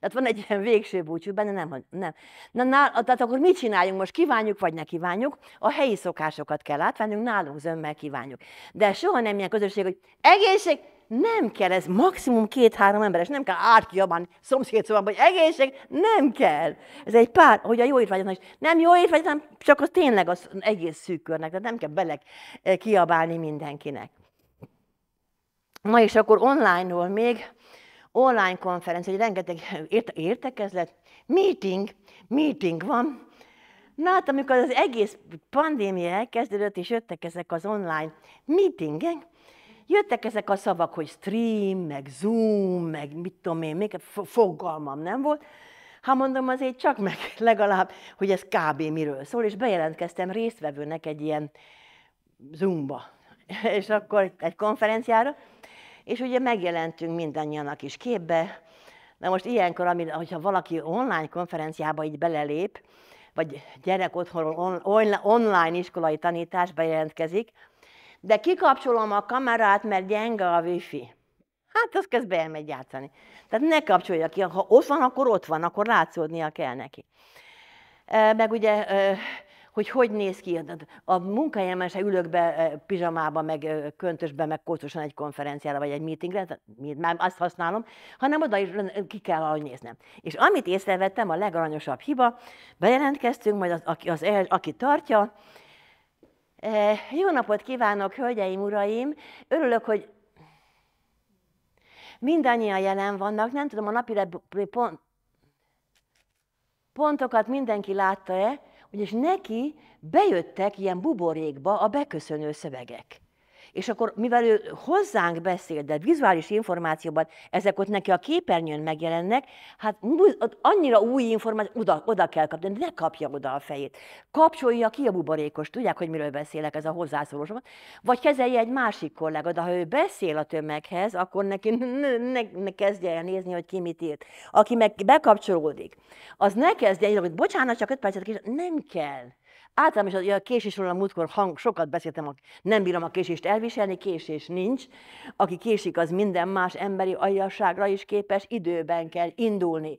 Tehát van egy ilyen végső búcsú benne, nem, nem. Na, nál, tehát akkor mit csináljunk most? Kívánjuk vagy ne kívánjuk? A helyi szokásokat kell átvennünk, nálunk zömmel kívánjuk. De soha nem ilyen közösség, hogy egészség, nem kell ez maximum két-három emberes, nem kell átkiabálni szomszéd szóval, hogy egészség, nem kell. Ez egy pár, hogy a jó étvágyat is. Nem jó étvágy, hanem csak az tényleg az egész szűkörnek, tehát nem kell bele eh, kiabálni mindenkinek. Na és akkor online-ról még online konferencia, hogy rengeteg értekezlet, meeting, meeting van. Na hát, amikor az egész pandémia elkezdődött, és jöttek ezek az online meetingek, jöttek ezek a szavak, hogy stream, meg zoom, meg mit tudom én, még fogalmam nem volt. Ha mondom, azért csak meg legalább, hogy ez kb. miről szól, és bejelentkeztem résztvevőnek egy ilyen zoomba, és akkor egy konferenciára, és ugye megjelentünk mindannyian a kis képbe. Na most ilyenkor, ami, hogyha valaki online konferenciába így belelép, vagy gyerek otthonról on, on, online iskolai tanításba jelentkezik, de kikapcsolom a kamerát, mert gyenge a wifi. Hát az közben elmegy játszani. Tehát ne kapcsolja ki, ha ott van, akkor ott van, akkor látszódnia kell neki. Meg ugye hogy hogy néz ki. Hát, hát, a munkahelyemen se ülök be e, pizsamába, meg e, köntösbe, meg kócosan egy konferenciára, vagy egy meetingre, hát, már azt használom, hanem oda is ki kell valahogy néznem. És amit észrevettem, a legaranyosabb hiba, bejelentkeztünk, majd az, aki, az, aki tartja, e, jó napot kívánok, hölgyeim, uraim! Örülök, hogy mindannyian jelen vannak. Nem tudom, a napire pont, pontokat mindenki látta-e. Vagyis neki bejöttek ilyen buborékba a beköszönő szövegek. És akkor, mivel ő hozzánk beszél, de vizuális információban ezek ott neki a képernyőn megjelennek, hát annyira új információ, oda, oda kell kapni, de ne kapja oda a fejét. Kapcsolja ki a buborékos, tudják, hogy miről beszélek ez a hozzászólós. Vagy kezelje egy másik kollega, de ha ő beszél a tömeghez, akkor neki ne, ne, ne kezdje el nézni, hogy ki mit írt. Aki meg bekapcsolódik, az ne kezdje el, hogy bocsánat, csak öt percet, nem kell Általában is a késésről a múltkor hang, sokat beszéltem, nem bírom a késést elviselni, késés nincs. Aki késik, az minden más emberi aljasságra is képes, időben kell indulni.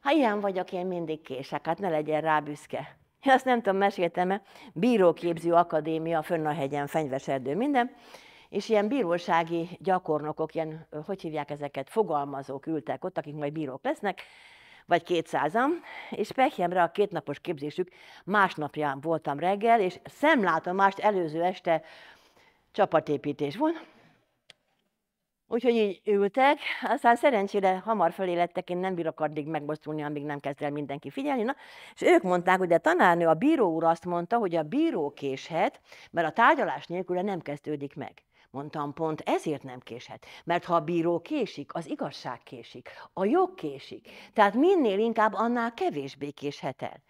Ha ilyen vagyok, én mindig kések, hát ne legyen rá büszke. Én azt nem tudom, meséltem-e, bíróképző akadémia fönn a hegyen, fenyves erdő, minden, és ilyen bírósági gyakornokok, ilyen, hogy hívják ezeket, fogalmazók ültek ott, akik majd bírók lesznek, vagy kétszázam, és pekjemre a kétnapos képzésük másnapján voltam reggel, és szemlátomást előző este csapatépítés volt. Úgyhogy így ültek, aztán szerencsére hamar fölé lettek, én nem bírok addig megmozdulni, amíg nem kezd el mindenki figyelni. Na, és ők mondták, hogy a tanárnő, a bíró úr azt mondta, hogy a bíró késhet, mert a tárgyalás nélkül nem kezdődik meg. Mondtam, pont ezért nem késhet, mert ha a bíró késik, az igazság késik, a jog késik. Tehát minél inkább, annál kevésbé késhet el.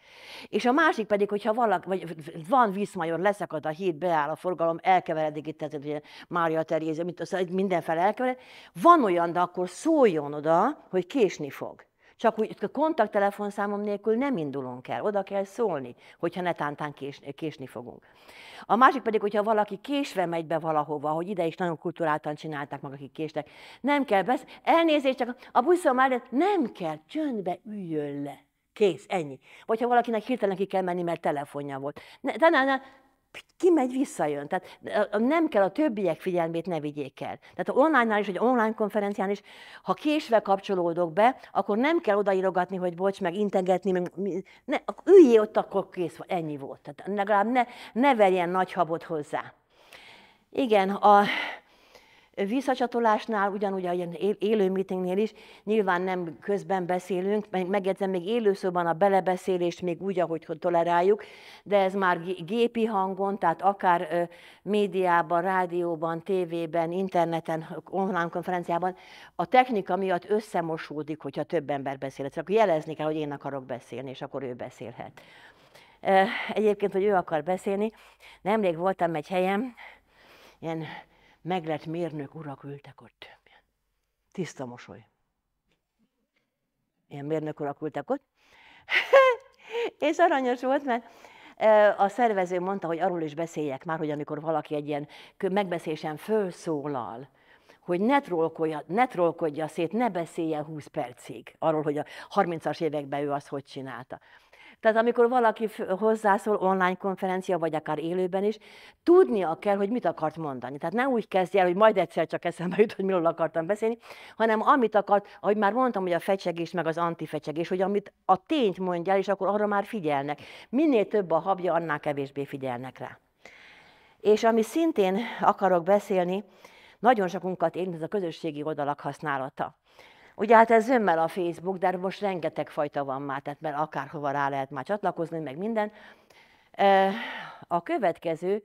És a másik pedig, hogyha valak, vagy van vízmajor, leszakad a híd, beáll a forgalom, elkeveredik itt, tehát ugye Mária Terézia, mindenfele elkevered, Van olyan, de akkor szóljon oda, hogy késni fog. Csak úgy a kontakttelefonszámom nélkül nem indulunk el, oda kell szólni, hogyha netántán kés, késni fogunk. A másik pedig, hogyha valaki késve megy be valahova, hogy ide is nagyon kulturáltan csinálták meg, akik késtek, nem kell besz... Elnézést, csak a buszom már nem kell, csöndbe üljön le. Kész, ennyi. Vagy ha valakinek hirtelen ki kell menni, mert telefonja volt. Ne, de ne, ne, kimegy, visszajön. Tehát nem kell a többiek figyelmét ne vigyék el. Tehát online-nál is, egy online konferencián is, ha késve kapcsolódok be, akkor nem kell odaírogatni, hogy bocs, meg integetni, meg, ne, üljé ott, akkor kész, ennyi volt. Tehát legalább ne, ne verjen nagy habot hozzá. Igen, a, Visszacsatolásnál, ugyanúgy a élő meetingnél is, nyilván nem közben beszélünk, megjegyzem, még élőszóban a belebeszélést még úgy, ahogy toleráljuk, de ez már gépi hangon, tehát akár médiában, rádióban, tévében, interneten, online konferenciában, a technika miatt összemosódik, hogyha több ember beszél. szóval akkor jelezni kell, hogy én akarok beszélni, és akkor ő beszélhet. Egyébként, hogy ő akar beszélni, nemrég voltam egy helyen, ilyen meglett mérnök urak ültek ott. Tiszta mosoly. Ilyen mérnök urak ültek ott. és aranyos volt, mert e, a szervező mondta, hogy arról is beszéljek már, hogy amikor valaki egy ilyen megbeszélésen fölszólal, hogy ne ne trollkodja szét, ne beszélje 20 percig arról, hogy a 30-as években ő azt hogy csinálta. Tehát amikor valaki hozzászól online konferencia, vagy akár élőben is, tudnia kell, hogy mit akart mondani. Tehát nem úgy kezdje el, hogy majd egyszer csak eszembe jut, hogy miről akartam beszélni, hanem amit akart, ahogy már mondtam, hogy a fecsegés meg az antifecsegés, hogy amit a tényt mondja és akkor arra már figyelnek. Minél több a habja, annál kevésbé figyelnek rá. És ami szintén akarok beszélni, nagyon sokunkat érint, ez a közösségi oldalak használata. Ugye hát ez önmel a Facebook, de most rengeteg fajta van már, tehát mert akárhova rá lehet már csatlakozni, meg minden. A következő,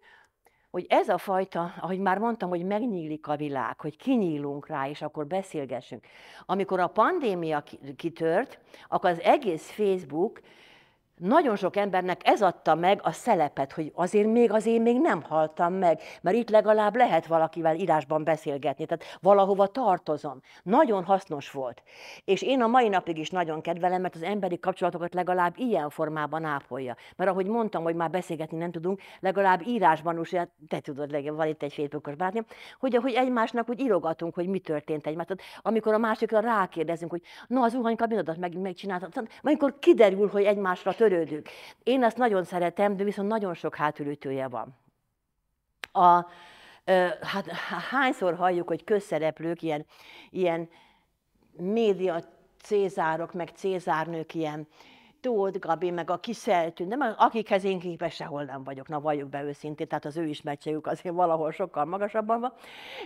hogy ez a fajta, ahogy már mondtam, hogy megnyílik a világ, hogy kinyílunk rá, és akkor beszélgessünk. Amikor a pandémia kitört, akkor az egész Facebook nagyon sok embernek ez adta meg a szelepet, hogy azért még az én még nem haltam meg, mert itt legalább lehet valakivel írásban beszélgetni, tehát valahova tartozom. Nagyon hasznos volt. És én a mai napig is nagyon kedvelem, mert az emberi kapcsolatokat legalább ilyen formában ápolja. Mert ahogy mondtam, hogy már beszélgetni nem tudunk, legalább írásban is, hát te tudod, legyen, van itt egy Facebookos barátném, hogy, hogy egymásnak úgy írogatunk, hogy mi történt egymás. Tehát, amikor a másikra rákérdezünk, hogy na az uhanyka mindadat meg, megcsináltad, amikor kiderül, hogy egymásra törünk, törődünk. Én azt nagyon szeretem, de viszont nagyon sok hátulütője van. A, hát hányszor halljuk, hogy közszereplők, ilyen, ilyen média cézárok, meg cézárnők, ilyen Tóth Gabi, meg a kiszeltű, nem, akikhez én képes sehol nem vagyok, na valljuk be őszintén, tehát az ő ismertségük azért valahol sokkal magasabban van,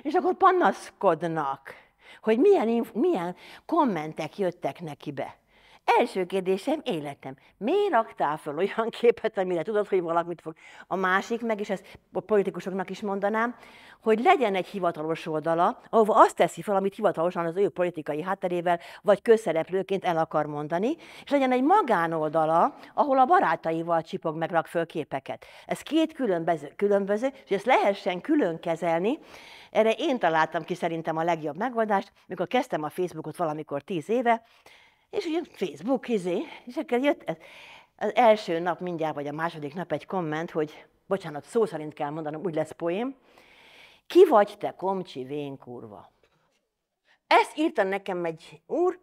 és akkor panaszkodnak, hogy milyen, milyen kommentek jöttek neki be. Első kérdésem, életem, miért raktál föl olyan képet, amire tudod, hogy valamit fog? A másik meg, és ezt a politikusoknak is mondanám, hogy legyen egy hivatalos oldala, ahova azt teszi fel, amit hivatalosan az ő politikai hátterével, vagy közszereplőként el akar mondani, és legyen egy magánoldala, ahol a barátaival csipog meg rak föl képeket. Ez két különböző, különböző és ezt lehessen külön kezelni. Erre én találtam ki szerintem a legjobb megoldást, mikor kezdtem a Facebookot valamikor tíz éve, és ugye Facebook, izé, és akkor jött ez. Az első nap mindjárt, vagy a második nap egy komment, hogy bocsánat, szó szerint kell mondanom, úgy lesz poém. Ki vagy te, komcsi vén kurva? Ezt írta nekem egy úr,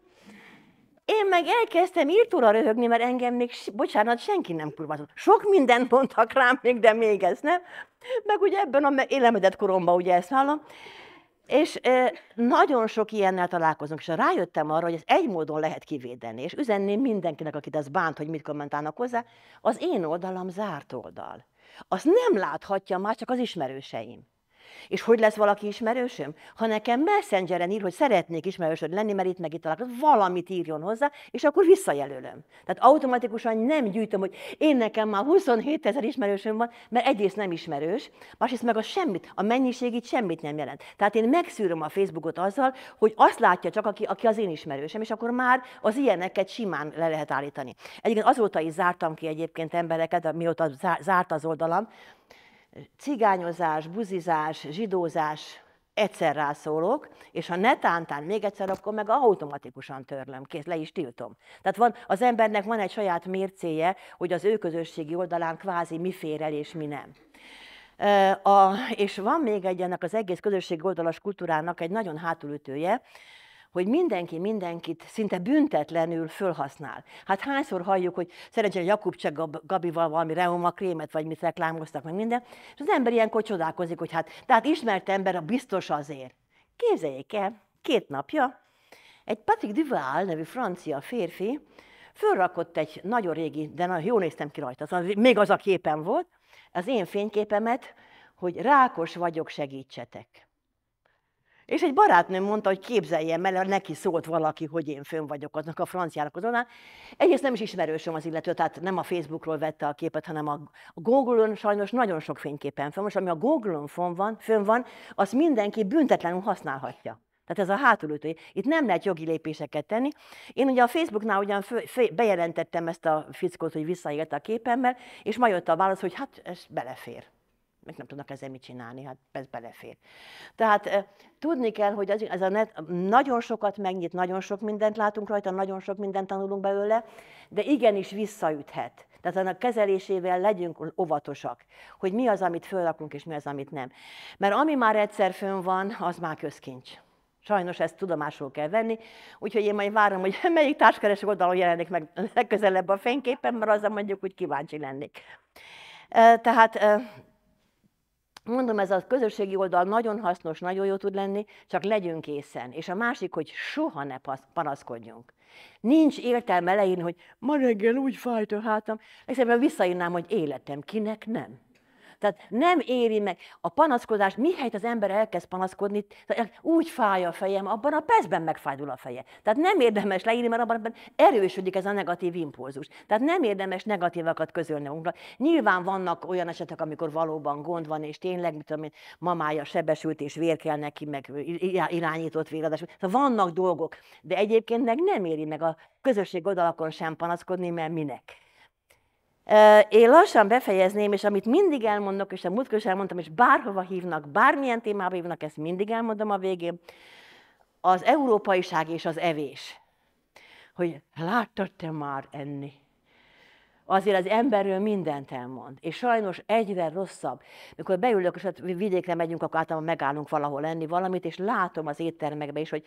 én meg elkezdtem írtóra röhögni, mert engem még, bocsánat, senki nem kurvázott. Sok mindent mondtak rám még, de még ez nem. Meg ugye ebben a élemedett koromban ugye ezt hallom. És nagyon sok ilyennel találkozunk, és rájöttem arra, hogy ez egy módon lehet kivédeni, és üzenném mindenkinek, akit ez bánt, hogy mit kommentálnak hozzá, az én oldalam zárt oldal. Azt nem láthatja már csak az ismerőseim. És hogy lesz valaki ismerősöm? Ha nekem messengeren ír, hogy szeretnék ismerősöd lenni, mert itt meg itt találkozom, valamit írjon hozzá, és akkor visszajelölöm. Tehát automatikusan nem gyűjtöm, hogy én nekem már 27 ezer ismerősöm van, mert egyrészt nem ismerős, másrészt meg a semmit, a mennyiség itt semmit nem jelent. Tehát én megszűröm a Facebookot azzal, hogy azt látja csak, aki, aki az én ismerősem, és akkor már az ilyeneket simán le lehet állítani. Egyébként azóta is zártam ki egyébként embereket, mióta zárt az oldalam, cigányozás, buzizás, zsidózás, egyszer rászólok, és ha netántán még egyszer, akkor meg automatikusan törlöm, kész, le is tiltom. Tehát van, az embernek van egy saját mércéje, hogy az ő közösségi oldalán kvázi mi fér el és mi nem. A, és van még egy ennek az egész közösség oldalas kultúrának egy nagyon hátulütője, hogy mindenki mindenkit szinte büntetlenül fölhasznál. Hát hányszor halljuk, hogy szerencsére Jakub Cseh Gabival valami krémet, vagy mit reklámoztak, meg minden, és az ember ilyenkor csodálkozik, hogy hát, tehát ismert ember a biztos azért. Képzeljék el, két napja egy Patrick Duval nevű francia férfi fölrakott egy nagyon régi, de nagyon jól néztem ki rajta, szóval még az a képen volt, az én fényképemet, hogy rákos vagyok, segítsetek. És egy barátnőm mondta, hogy képzeljen, el, mert neki szólt valaki, hogy én fönn vagyok aznak a franciának azonnal. Egyrészt nem is ismerősöm az illető, tehát nem a Facebookról vette a képet, hanem a Google-on sajnos nagyon sok fényképen fönn. Most ami a Google-on fönn van, fönn van, azt mindenki büntetlenül használhatja. Tehát ez a hátulütő. Itt nem lehet jogi lépéseket tenni. Én ugye a Facebooknál ugyan fő, fő, bejelentettem ezt a fickót, hogy visszaélt a képemmel, és majd jött a válasz, hogy hát ez belefér meg nem tudnak ezzel mit csinálni, hát ez belefér. Tehát tudni kell, hogy az, ez a net nagyon sokat megnyit, nagyon sok mindent látunk rajta, nagyon sok mindent tanulunk belőle, de igenis visszaüthet. Tehát annak kezelésével legyünk óvatosak, hogy mi az, amit fölrakunk, és mi az, amit nem. Mert ami már egyszer fönn van, az már közkincs. Sajnos ezt tudomásul kell venni, úgyhogy én majd várom, hogy melyik társkereső oldalon jelenik meg legközelebb a fényképen, mert azzal mondjuk úgy kíváncsi lennék. Tehát Mondom, ez a közösségi oldal nagyon hasznos, nagyon jó tud lenni, csak legyünk készen. És a másik, hogy soha ne panaszkodjunk. Nincs értelme leírni, hogy ma reggel úgy fájt a hátam. Egyszerűen visszaírnám, hogy életem, kinek nem. Tehát nem éri meg. A panaszkodás, mihelyt az ember elkezd panaszkodni, úgy fáj a fejem, abban a percben megfájdul a feje. Tehát nem érdemes leírni, mert abban erősödik ez a negatív impulzus. Tehát nem érdemes negatívakat közölni magunkra. Nyilván vannak olyan esetek, amikor valóban gond van, és tényleg, mit tudom én, mamája sebesült, és vér kell neki, meg irányított véradás. Szóval vannak dolgok, de egyébként meg nem éri meg a közösség oldalakon sem panaszkodni, mert minek. Én lassan befejezném, és amit mindig elmondok, és a múltkor is elmondtam, és bárhova hívnak, bármilyen témába hívnak, ezt mindig elmondom a végén, az európaiság és az evés. Hogy láttad te már enni? Azért az emberről mindent elmond, és sajnos egyre rosszabb. Mikor beülök, és hát vidékre megyünk, akkor általában megállunk valahol enni valamit, és látom az éttermekbe is, hogy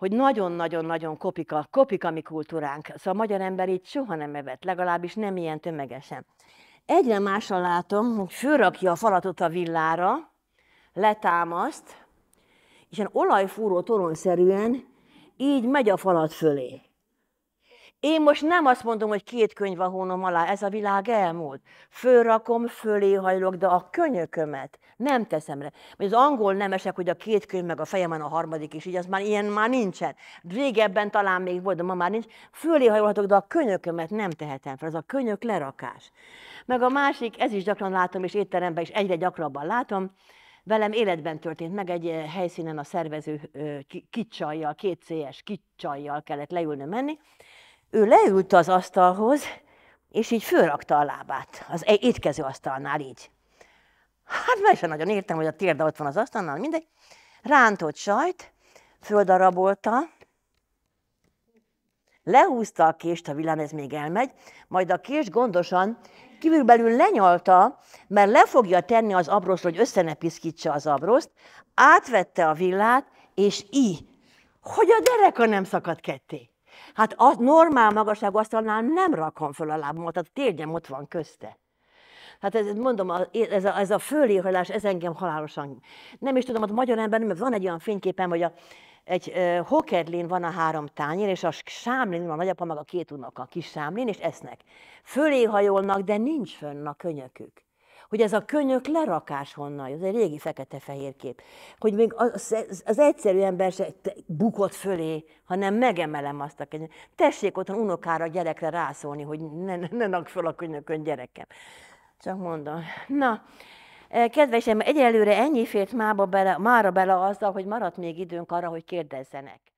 hogy nagyon-nagyon-nagyon kopik a, kopik a mi kultúránk. Szóval a magyar ember így soha nem evett, legalábbis nem ilyen tömegesen. Egyre másra látom, hogy fölrakja a falatot a villára, letámaszt, és ilyen olajfúró toronyszerűen így megy a falat fölé. Én most nem azt mondom, hogy két könyv a hónom alá, ez a világ elmúlt. Fölrakom, fölé hajlok, de a könyökömet nem teszem rá. Mert az angol nemesek, hogy a két könyv meg a fejemen a harmadik is, így az már ilyen már nincsen. Régebben talán még volt, de ma már nincs. Fölé hajolhatok, de a könyökömet nem tehetem fel, ez a könyök lerakás. Meg a másik, ez is gyakran látom, és étteremben is egyre gyakrabban látom, Velem életben történt meg egy eh, helyszínen a szervező eh, kicsajjal, két CS kicsajjal kellett leülni menni, ő leült az asztalhoz, és így fölrakta a lábát, az e- étkező asztalnál így. Hát meg sem nagyon értem, hogy a térde ott van az asztalnál, mindegy. Rántott sajt, földarabolta, lehúzta a kést, a villám ez még elmegy, majd a kést gondosan kívülbelül lenyalta, mert le fogja tenni az abroszt, hogy össze ne piszkítsa az abroszt, átvette a villát, és így, hogy a dereka nem szakadt ketté. Hát a normál magasságú asztalnál nem rakom föl a lábamat, a térgyem ott van közte. Hát ez, mondom, ez a, ez a föléhajlás, ez engem halálosan... Nem is tudom, a magyar ember, mert van egy olyan fényképen, hogy a, egy e, hokedlin van a három tányér, és a sámlin van a nagyapa, meg a két unoka, a kis sámlin, és esznek. Fölé hajolnak, de nincs fönn a könyökük hogy ez a könyök lerakás honnan ez egy régi fekete-fehér kép, hogy még az, az egyszerű ember se bukott fölé, hanem megemelem azt a könyvet. Tessék otthon unokára, gyerekre rászólni, hogy ne, ne, ne föl a könyökön gyerekem. Csak mondom. Na, eh, kedvesem, egyelőre ennyi fért mába bele, mára bele azzal, hogy maradt még időnk arra, hogy kérdezzenek.